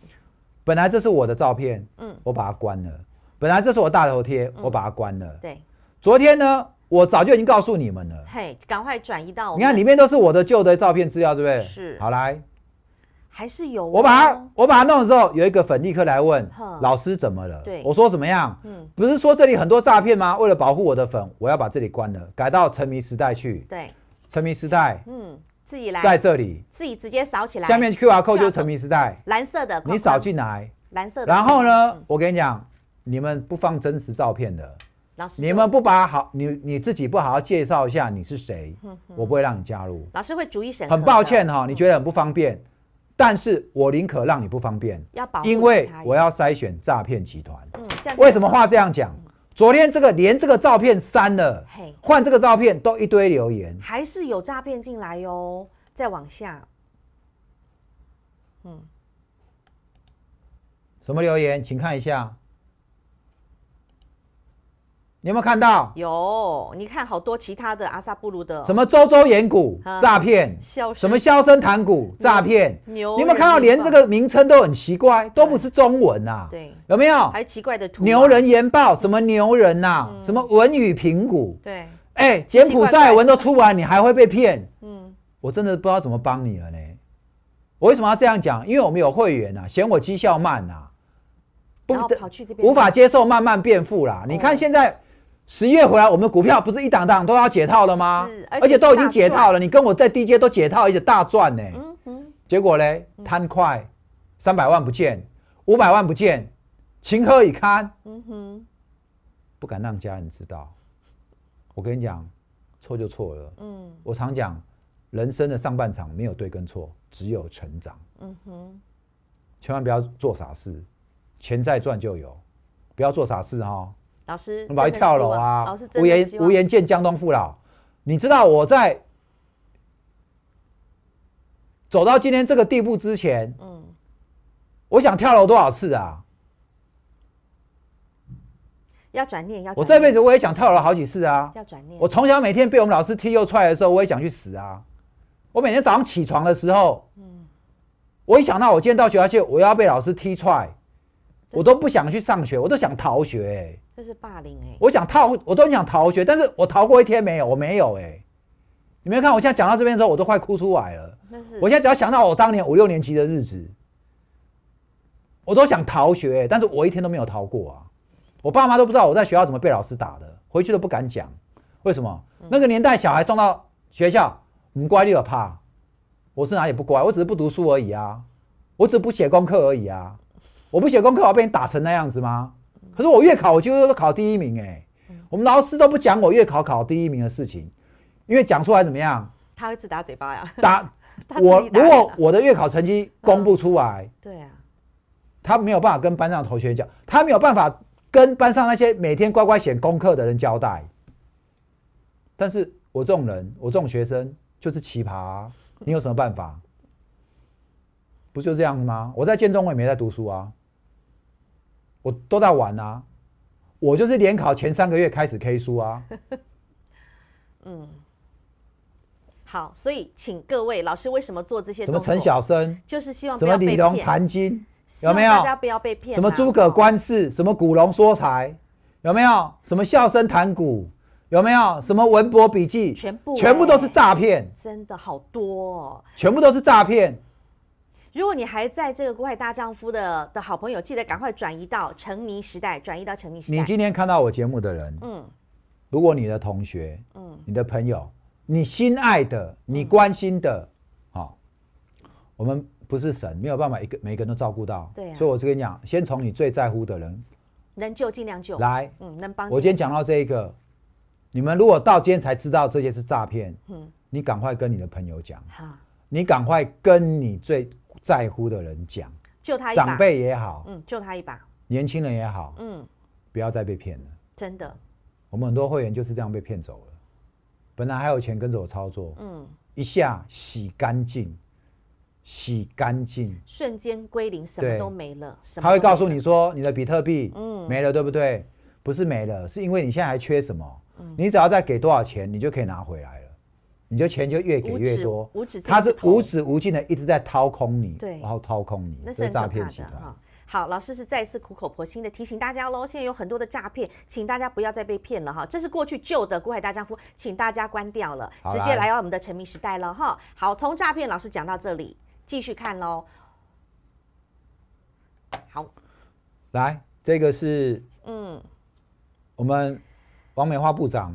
B: 本来这是我的照片，嗯，我把它关了。本来这是我大头贴，我把它关了。对，昨天呢，我早就已经告诉你们了。
A: 嘿，赶快转移到你看，
B: 里面都是我的旧的照片资料，对不对？是。好，来。
A: 还是有我把它我把它弄的时候，
B: 有一个粉立刻来问老师怎么了？对，我说怎么样？嗯，不是说这里很多诈骗吗？为了保护我的粉，我要把这里关了，改到沉迷时代去。对，沉迷时代，
A: 嗯，自己来，在这里自己直接扫起来。下面
B: QR code 就是沉迷时代，
A: 蓝色的，你扫进来，蓝色的。然后呢，
B: 我跟你讲，你们不放真实照片的，你们不把好你你自己不好好介绍一下你是谁，我不会让你加入。老
A: 师会逐一审很
B: 抱歉哈，你觉得很不方便。但是我宁可让你不方便，因为我要筛选诈骗集团。
C: 嗯，
A: 为什么话
B: 这样讲？昨天这个连这个照片删了，换这个照片都一堆留言，
A: 还是有诈骗进来哟。再往下，嗯，
B: 什么留言？请看一下。你有没有看到？
A: 有，你看好多其他的阿萨布鲁的什么周周岩股诈骗，什么肖声
B: 谈股诈骗，牛。你有没有看到？连这个名称都很奇怪，都不是中文呐。对，
A: 有没有？还奇怪的
B: 图。牛人研报什么牛人呐？什么文宇评估？对，哎，柬埔寨文都出完，你还会被骗？嗯，我真的不知道怎么帮你了呢。我为什么要这样讲？因为我们有会员呐，嫌我绩效慢呐，
A: 不得跑去这边，无
B: 法接受慢慢变富啦。你看现在。十一月回来，我们股票不是一档档都要解套了吗？而且都已经解套了。你跟我在低阶都解套，而且大赚呢。嗯结果呢，贪快，三百万不见，五百万不见，情何以堪？嗯哼，不敢让家人知道。我跟你讲，错就错了。嗯，我常讲，人生的上半场没有对跟错，只有成长。嗯哼，千万不要做傻事，钱再赚就有，不要做傻事哈。
A: 老师，我跑去跳楼啊！无言无言，见
B: 江东父老。你知道我在走到今天这个地步之前，嗯，我想跳楼多少次啊？
A: 要转念，要我这
B: 辈子我也想跳楼好几次啊！要转念，我从小每天被我们老师踢又踹的时候，我也想去死啊！我每天早上起床的时候，嗯，我一想到我今天到学校去，我要被老师踢踹，我都不想去上学，我都想逃学。
C: 这是霸凌哎！
B: 我想逃，我都想逃学，但是我逃过一天没有，我没有哎！你没有看我现在讲到这边的时候，我都快哭出来了。我现在只要想到我当年五六年级的日子，我都想逃学，但是我一天都没有逃过啊！我爸妈都不知道我在学校怎么被老师打的，回去都不敢讲。为什么？那个年代小孩撞到学校，唔乖你要怕。我是哪里不乖？我只是不读书而已啊！我只不写功课而已啊！我不写功课，我被你打成那样子吗？可是我月考，我就是考第一名哎，我们老师都不讲我月考考第一名的事情，因为讲出来怎么样？
A: 他会自打嘴巴呀。打
B: 我如果我的月考成绩公布出来，对啊，他没有办法跟班上同学讲，他没有办法跟班上那些每天乖乖写功课的人交代。但是我这种人，我这种学生就是奇葩，你有什么办法？不就这样吗？我在建中，我也没在读书啊。我都在玩呐，我就是联考前三个月开始 K 书啊。
A: 嗯，好，所以请各位老师为什么做这些？什么陈小
B: 生？就是希望什么李龙谈金有没有？大家不要被骗。什么诸葛观世？什么古龙说财有没有？什么笑声谈股有没有？什么文博笔记全部全部都是诈骗，
A: 真的好多，哦，
B: 全部都是诈骗。
A: 如果你还在这个“国外大丈夫”的的好朋友，记得赶快转移到沉迷时代，转移到沉迷时代。你今
B: 天看到我节目的人，嗯，如果你的同学，嗯，你的朋友，你心爱的，你关心的，好，我们不是神，没有办法一个每个人都照顾到，对。所以我是跟你讲，先从你最在乎的人，
A: 能救尽量救来，嗯，能帮。我今天讲
B: 到这一个，你们如果到今天才知道这些是诈骗，嗯，你赶快跟你的朋友讲，好，你赶快跟你最。在乎的人讲，救他一把，长辈也好，
A: 嗯，救他一把，
B: 年轻人也好，嗯，不要再被骗了，真的。我们很多会员就是这样被骗走了，本来还有钱跟着我操作，嗯，一下洗干净，洗干净，
A: 瞬间归零，什么都没了。他会告诉你
B: 说，你的比特币，嗯，没了，对不对？不是没了，是因为你现在还缺什么？你只要再给多少钱，你就可以拿回来。你就钱就越给越多，他是无止无尽的一直在掏空你，对，然后掏空你，那是诈骗集团。
A: 好，老师是再一次苦口婆心的提醒大家喽，现在有很多的诈骗，请大家不要再被骗了哈。这是过去旧的《孤海大丈夫》，请大家关掉了，直接来到我们的《沉迷时代》了哈。好，从诈骗老师讲到这里，继续看喽。好，
B: 来，这个是嗯，我们王美花部长。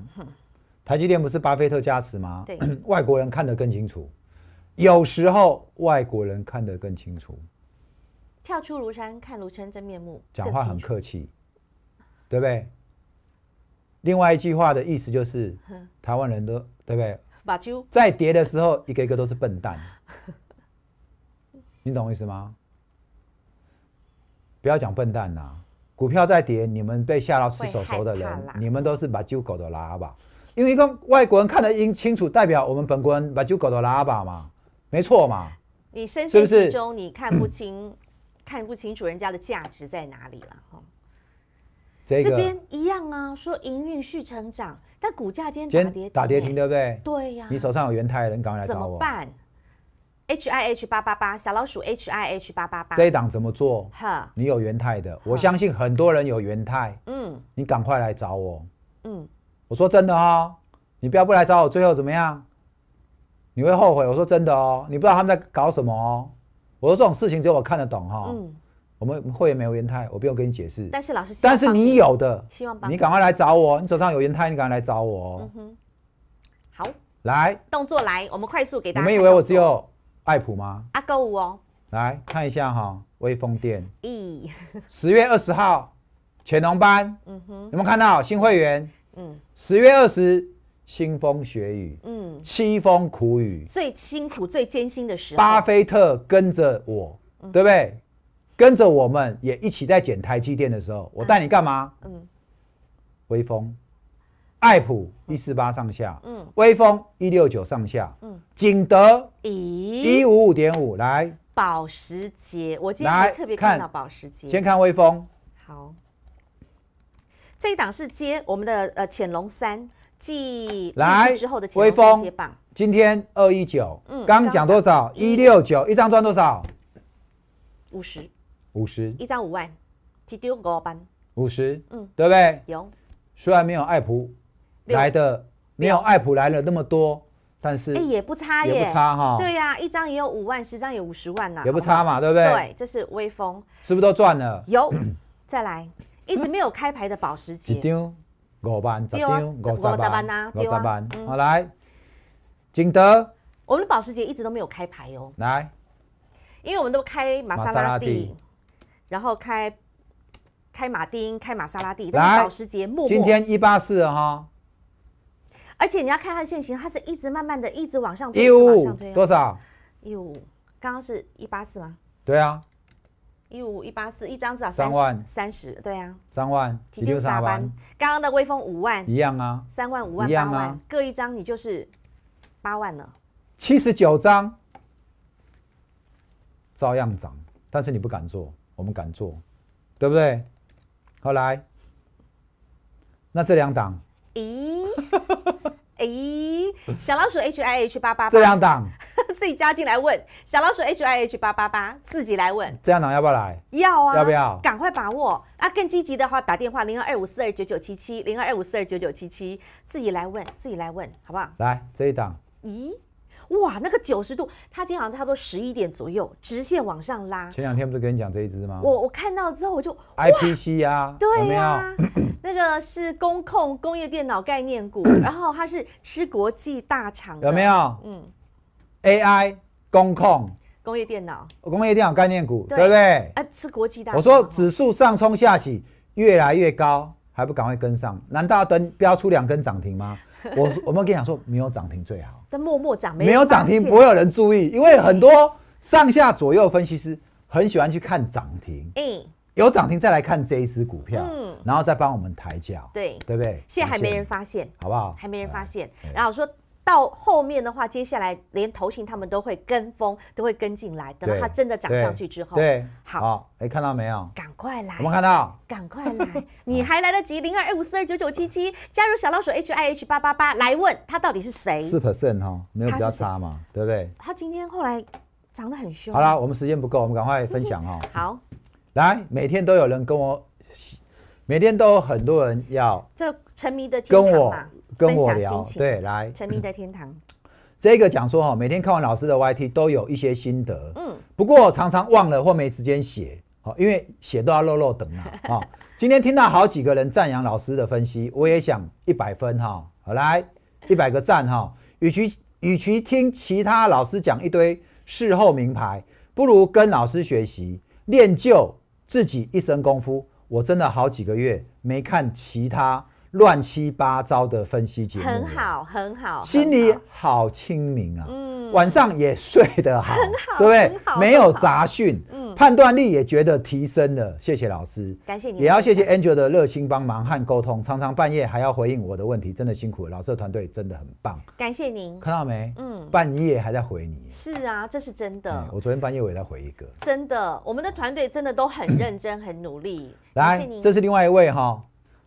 B: 台积电不是巴菲特加持吗？对，外国人看得更清楚。有时候外国人看得更清楚。
A: 跳出庐山看庐山真面目。讲话很
B: 客气，对不对？另外一句话的意思就是，台湾人都对不对？把揪在跌的时候，一个一个都是笨蛋。你懂我意思吗？不要讲笨蛋呐！股票在跌，你们被吓到失手熟的人，你们都是把揪狗的拉吧。因为一外国人看得应清楚，代表我们本国人把猪搞到喇叭嘛，没错嘛。
A: 你深信不中，你看不清，看不清楚人家的价值在哪里了哈。这边一样啊，说营运续成长，但股价今天打跌，打跌停，对
B: 不对？对呀。你手上有元泰，你赶快来找我。怎么办
A: ？H I H 八八八，小老鼠 H I H 八八八，这一
B: 档怎么做？哈，你有元泰的，我相信很多人有元泰，嗯，你赶快来找我，嗯。我说真的哦，你不要不来找我，最后怎么样？你会后悔。我说真的哦，你不知道他们在搞什么哦。我说这种事情只有我看得懂哈。嗯。我们会员没有原泰，我不用跟你解释。但是老师，但是你有的，希望你赶快来找我，你手上有原泰，你赶快来找我。
A: 嗯好。来。动作来，我们快速给大家。你们以为
B: 我只有爱普吗？
A: 阿 Go 哦。
B: 来看一下哈，威风店。咦。十月二十号，乾隆班。嗯哼。有没有看到新会员？十月二十，腥风血雨，嗯，凄风苦雨，
A: 最辛苦、最艰辛的时候，巴菲
B: 特跟着我，对不对？跟着我们也一起在捡台积电的时候，我带你干嘛？嗯，威风，爱普一四八上下，嗯，威风一六九上下，嗯，景德咦一五五点五来，保
A: 时捷，我今天特别看到保时捷，先看
B: 威风，好。
A: 这一档是接我们的呃潜龙三继来之后的微风解榜，
B: 今天二一九，嗯，刚讲多少一六九，一张赚多少？五十，五十，
A: 一张五万，几丢个班？
B: 五十，嗯，对不对？有，虽然没有爱普来的，没有爱普来了那么多，但是哎也
A: 不差，也不差哈。对呀，一张也有五万，十张也五十万呐，也不差
B: 嘛，对不对？对，
A: 这是微风，
B: 是不是都赚了？有，
A: 再来。一直没有开牌的保时捷，一张
B: 五万，十张五十万，五十万呐，五十万。好来，景德，
A: 我们的保时捷一直都没有开牌哦。来，因为我们都开玛莎拉蒂，然后开开马丁，开玛莎拉蒂，但是保时捷默默。今天
B: 一八四哈，
A: 而且你要看它的现形，它是一直慢慢的，一直往上推，一直往上推多少？一五，刚刚是一八四吗？对啊。一五一八四一张至少三万三十，对啊，
B: 三万提溜啥班？
A: 刚刚的微风五万一样啊，三万五万八万各一张，你就是八万了。
B: 七十九张照样涨，但是你不敢做，我们敢做，对不对？后来，那这两档？
A: 咦？咦？小老鼠 H I H 八八八，这两档。自己加进来问小老鼠 h i h 八八八，自己来问。
B: 这样档要不要来？
A: 要啊！要不要？赶快把握。那更积极的话，打电话零二二五四二九九七七，零二二五四二九九七七，自己来问，自己来问，好不好？
B: 来这一档。
A: 咦，哇，那个九十度，它今天好像差不多十一点左右，直线往上拉。前
B: 两天不是跟你讲这一只吗？我
A: 我看到之后我就，IPC
B: 呀，对呀、有？
A: 那个是工控工业电脑概念股，然后它是吃国际大厂，有没有？嗯。
B: AI 工控
A: 工业电脑
B: 工业电脑概念股对不对？啊，
A: 是国际大。我说指
B: 数上冲下起越来越高，还不赶快跟上？难道等标出两根涨停吗？我我们跟你讲说，没有涨停最好。
A: 但默默涨没有，没有涨停不会有人
B: 注意，因为很多上下左右分析师很喜欢去看涨停。
A: 嗯，有涨停
B: 再来看这一只股票，嗯，然后再帮我们抬价，对，对不对？现在还没人发现，好不好？还
A: 没人发现，然后说。到后面的话，接下来连投型他们都会跟风，都会跟进来。等到它真的涨上去之后，对，
B: 好，哎，看到没有？赶
A: 快来，有没有看到？赶快来，你还来得及，零二五四二九九七七，加入小老鼠 H I H 八八八，来问他到底是谁？四
B: percent 哈，没有比较差嘛，对不对？
A: 他今天后来涨得很凶。好了，我
B: 们时间不够，我们赶快分享哈。好，来，每天都有人跟我，每天都有很多人要
A: 这沉迷的跟我。跟我聊，对，
B: 来，沉迷的天堂。这个讲说哈，每天看完老师的 YT 都有一些心得，嗯，不过常常忘了或没时间写，哦，因为写都要漏漏等啊。今天听到好几个人赞扬老师的分析，我也想一百分哈，好来一百个赞哈。与其与其听其他老师讲一堆事后名牌，不如跟老师学习练就自己一身功夫。我真的好几个月没看其他。乱七八糟的分析节目，很
A: 好，很好，心
B: 里好清明啊，嗯，晚上也睡得好，很好，对不对？没有杂讯，嗯，判断力也觉得提升了，谢谢老师，感谢你，也要谢谢 a n g e l 的热心帮忙和沟通，常常半夜还要回应我的问题，真的辛苦了，老师的团队真的很棒，感谢您，看到没？嗯，半夜还在回你，
A: 是啊，这是真的，
B: 我昨天半夜我也在回一个，
A: 真的，我们的团队真的都很认真，很努力，
B: 来，这是另外一位哈，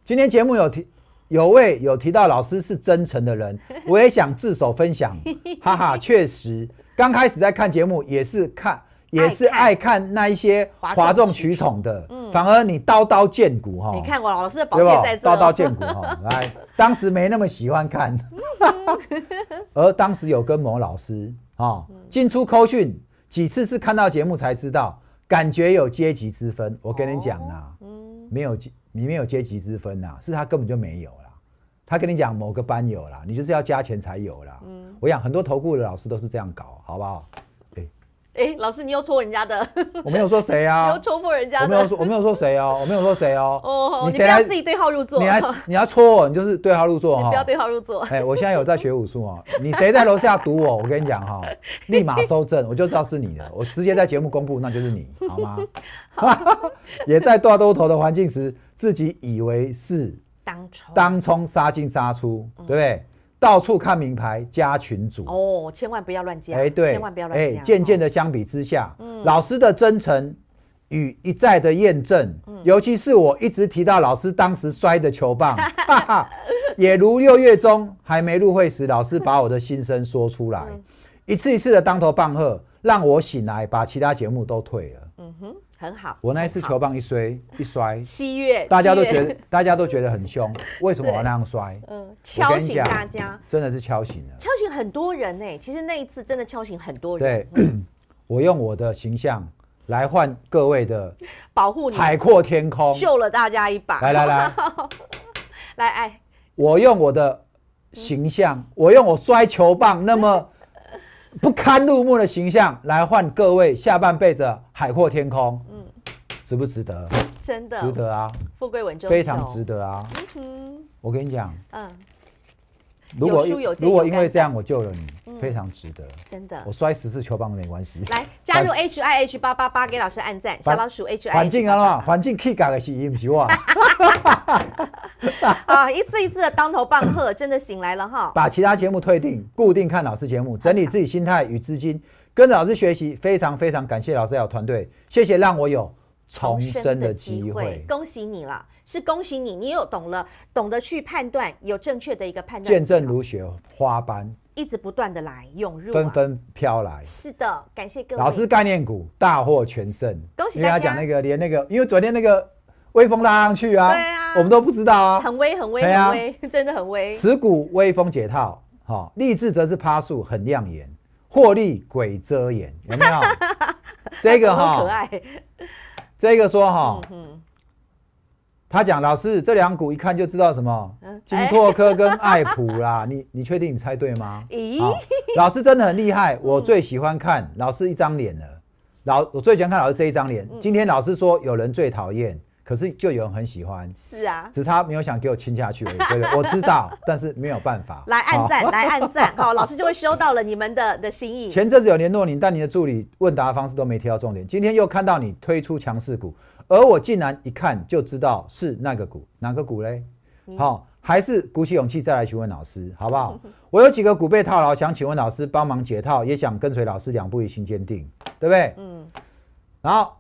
B: 今天节目有提。有位有提到老师是真诚的人，我也想自首分享，哈哈，确实，刚开始在看节目也是看，也是爱看那一些哗众取宠的，嗯，反而你刀刀见骨哈，你看
A: 我老师的宝剑在这，刀刀见骨哈，
B: 来，当时没那么喜欢看，而当时有跟某老师啊进出扣讯几次，是看到节目才知道，感觉有阶级之分，我跟你讲啊，嗯，没有阶，你没有阶级之分啊，是他根本就没有。他跟你讲某个班有啦，你就是要加钱才有
A: 啦。嗯，我
B: 想很多投顾的老师都是这样搞，好不好？对，
A: 哎，老师你又戳人家的，
B: 我没有说谁啊，又戳
A: 破人家的，我没有说我没
B: 有说谁哦，我没有说谁哦，哦，你不要自己
A: 对号入座，你还
B: 你要戳我，你就是对号入座，你不要对
A: 号入座。哎，
B: 我现在有在学武术哦，你谁在楼下堵我，我跟你讲哈，立马收正，我就知道是你的，我直接在节目公布那就是你，好吗？也在大都头的环境时，自己以为是。当冲，当冲，杀进杀出，对，到处看名牌加群组
A: 哦，千万不要乱加，哎，对，千万不要乱加。渐
B: 渐的相比之下，老师的真诚与一再的验证，尤其是我一直提到老师当时摔的球棒，哈哈，也如六月中还没入会时，老师把我的心声说出来，一次一次的当头棒喝，让我醒来，把其他节目都退了。
A: 嗯哼。很好，我那一次球
B: 棒一摔，一摔，七
A: 月，大家都觉得
B: 大家都觉得很凶，为什么我要那样摔？
A: 嗯，敲醒大家，
B: 真的是敲醒了，
A: 敲醒很多人呢。其实那一次真的敲醒很多人。
B: 对，我用我的形象来换各位的
A: 保护你，海阔
B: 天空，救了
A: 大家一把。来来来，来 哎，
B: 我用我的形象，我用我摔球棒那么不堪入目的形象来换各位下半辈子海阔天空。值不值得？
A: 真的值得啊！富贵稳重非常值
B: 得啊！我跟你讲，嗯，如果如果因为这样我救了你，非常值得，真的。我摔十四球棒没关系。来加入
A: H I H 八八八，给老师按赞。小老鼠 H I 环境
B: 啊，环境 K 噶的是，是不是我。
A: 啊，一次一次的当头棒喝，真的醒来了哈！
B: 把其他节目退订，固定看老师节目，整理自己心态与资金，跟着老师学习。非常非常感谢老师有团队，谢谢让我有。重生的机会，
A: 恭喜你了，是恭喜你，你又懂了，懂得去判断，有正确的一个判断。见证
B: 如雪花般
A: 一直不断的来涌入，纷
B: 纷飘来。是
A: 的，感谢各位老师，概
B: 念股大获全胜，恭喜大家。讲那个连那个，因为昨天那个微风拉上去啊，对啊，我们都不知道啊，很微很微很微，
A: 真的很微。持
B: 股微风解套，哈，励志则是趴树很亮眼，获利鬼遮眼，有没有？这个哈，可爱。这个说哈，他讲老师这两股一看就知道什么，金拓科跟爱普啦。你你确定你猜对吗？老师真的很厉害，我最喜欢看老师一张脸了。老我最喜欢看老师这一张脸。今天老师说有人最讨厌。可是就有人很喜欢，是啊，只是他没有想给我亲下去而已。对 我知道，但是没有办法。来按赞，来按
A: 赞，好，老师就会收到了你们的的心意。前
B: 阵子有联络你，但你的助理问答方式都没提到重点。今天又看到你推出强势股，而我竟然一看就知道是那个股，哪个股嘞？好，还是鼓起勇气再来询问老师，好不好？我有几个股被套牢，想请问老师帮忙解套，也想跟随老师两步一心坚定，对不对？嗯。然后。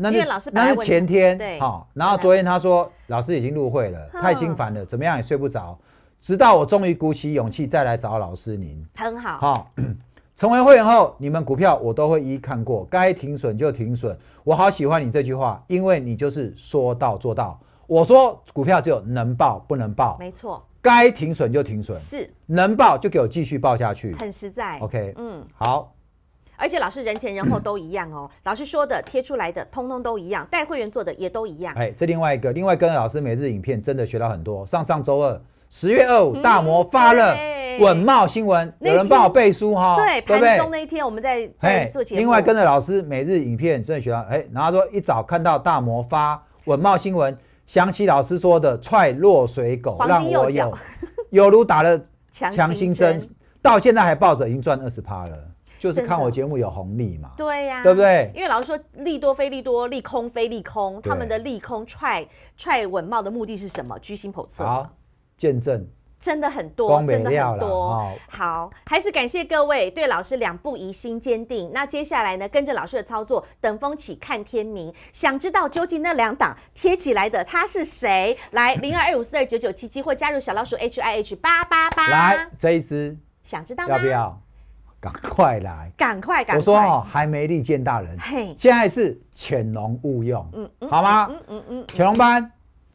A: 那是那是前天，好，
B: 然后昨天他说老师已经入会了，太心烦了，怎么样也睡不着，直到我终于鼓起勇气再来找老师您，很好，好，成 为会员后，你们股票我都会一看过，该停损就停损，我好喜欢你这句话，因为你就是说到做到，我说股票只有能报不能报，没错，该停损就停损，是，能报就给我继续报下去，很实
A: 在，OK，嗯，好。而且老师人前人后都一样哦，老师说的、贴出来的，通通都一样，带会员做的也都一样。哎，
B: 这另外一个，另外跟着老师每日影片真的学到很多。上上周二十月二五大摩发热，稳冒新闻，有人帮我背书哈？对，盘中
A: 那一天我们在做。另外跟着老
B: 师每日影片真的学到，哎，然后说一早看到大摩发稳冒新闻，想起老师说的踹落水狗，让我有 有如打了
A: 强心针，
B: 到现在还抱着，已经赚二十趴了。就是看我节目有红利嘛？
A: 对呀，对不对？因为老师说利多非利多，利空非利空，他们的利空踹踹稳茂的目的是什么？居心叵测。好，见证真的很多，真的很多。好，还是感谢各位对老师两不疑心坚定。那接下来呢，跟着老师的操作，等风起看天明。想知道究竟那两档贴起来的他是谁？来，零二二五四二九九七七或加入小老鼠 H I H 八八八。来，这一支想知道吗？
B: 赶快来！
A: 赶快，赶快！我说哦，
B: 还没力见大人。嘿，现在是潜龙勿用，嗯，好吗？嗯
A: 嗯嗯，潜龙班，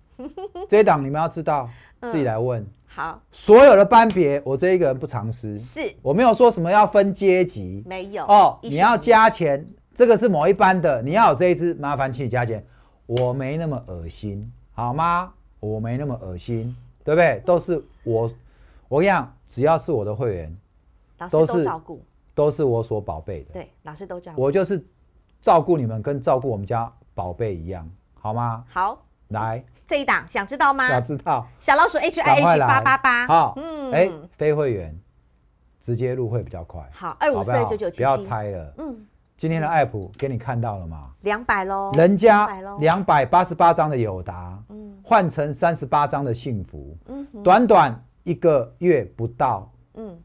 B: 这一档你们要知道，自己来问。好，所有的班别，我这一个人不常失。是，我没有说什么要分阶级。
A: 没有。哦，你要
B: 加钱，这个是某一班的，你要有这一支，麻烦请你加钱。我没那么恶心，好吗？我没那么恶心，对不对？都是我，我跟你讲，只要是我的会员。
A: 老师都照顾，
B: 都是我所宝贝的。
A: 对，老师都照顾。我
B: 就是照顾你们，跟照顾我们家宝贝一样，好吗？好，来
A: 这一档，想知道吗？想知
B: 道。小老鼠 H I H 八八八。好，嗯，哎，非会员直接入会比较快。好，二五四九九七。不要猜了。嗯，今天的 app 给你看到了吗？
A: 两百喽，人家两
B: 百八十八张的友达，嗯，换成三十八张的幸福，
A: 嗯，短短
B: 一个月不到。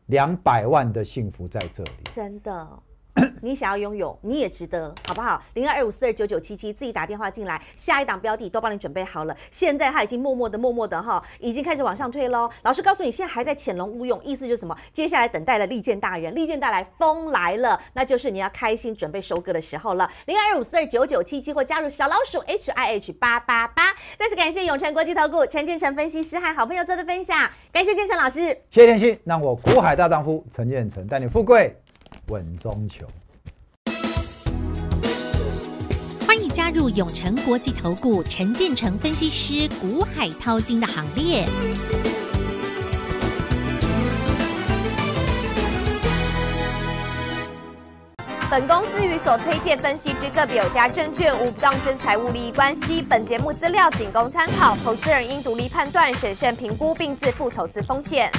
B: 两百万的幸福在这里，
A: 真的。你想要拥有，你也值得，好不好？零二二五四二九九七七，自己打电话进来，下一档标的都帮你准备好了。现在它已经默默的、默默的哈，已经开始往上推喽。老师告诉你，现在还在潜龙勿用，意思就是什么？接下来等待了利剑大人，利剑带来风来了，那就是你要开心准备收割的时候了。零二二五四二九九七七或加入小老鼠 H I H 八八八。再次感谢永诚国际投顾陈建成分析师和好朋友做的分享，感谢建成老师。
B: 谢天心，让我古海大丈夫陈建成带你富贵。稳中求。欢迎加入永成国际投顾陈建成分析师股海
A: 淘金的行列。本公司与所推荐分析之个别有价证券无不当之财务利益关系，本节目资料仅供参考，投资人应独立判断、审慎评估并自负投资风险。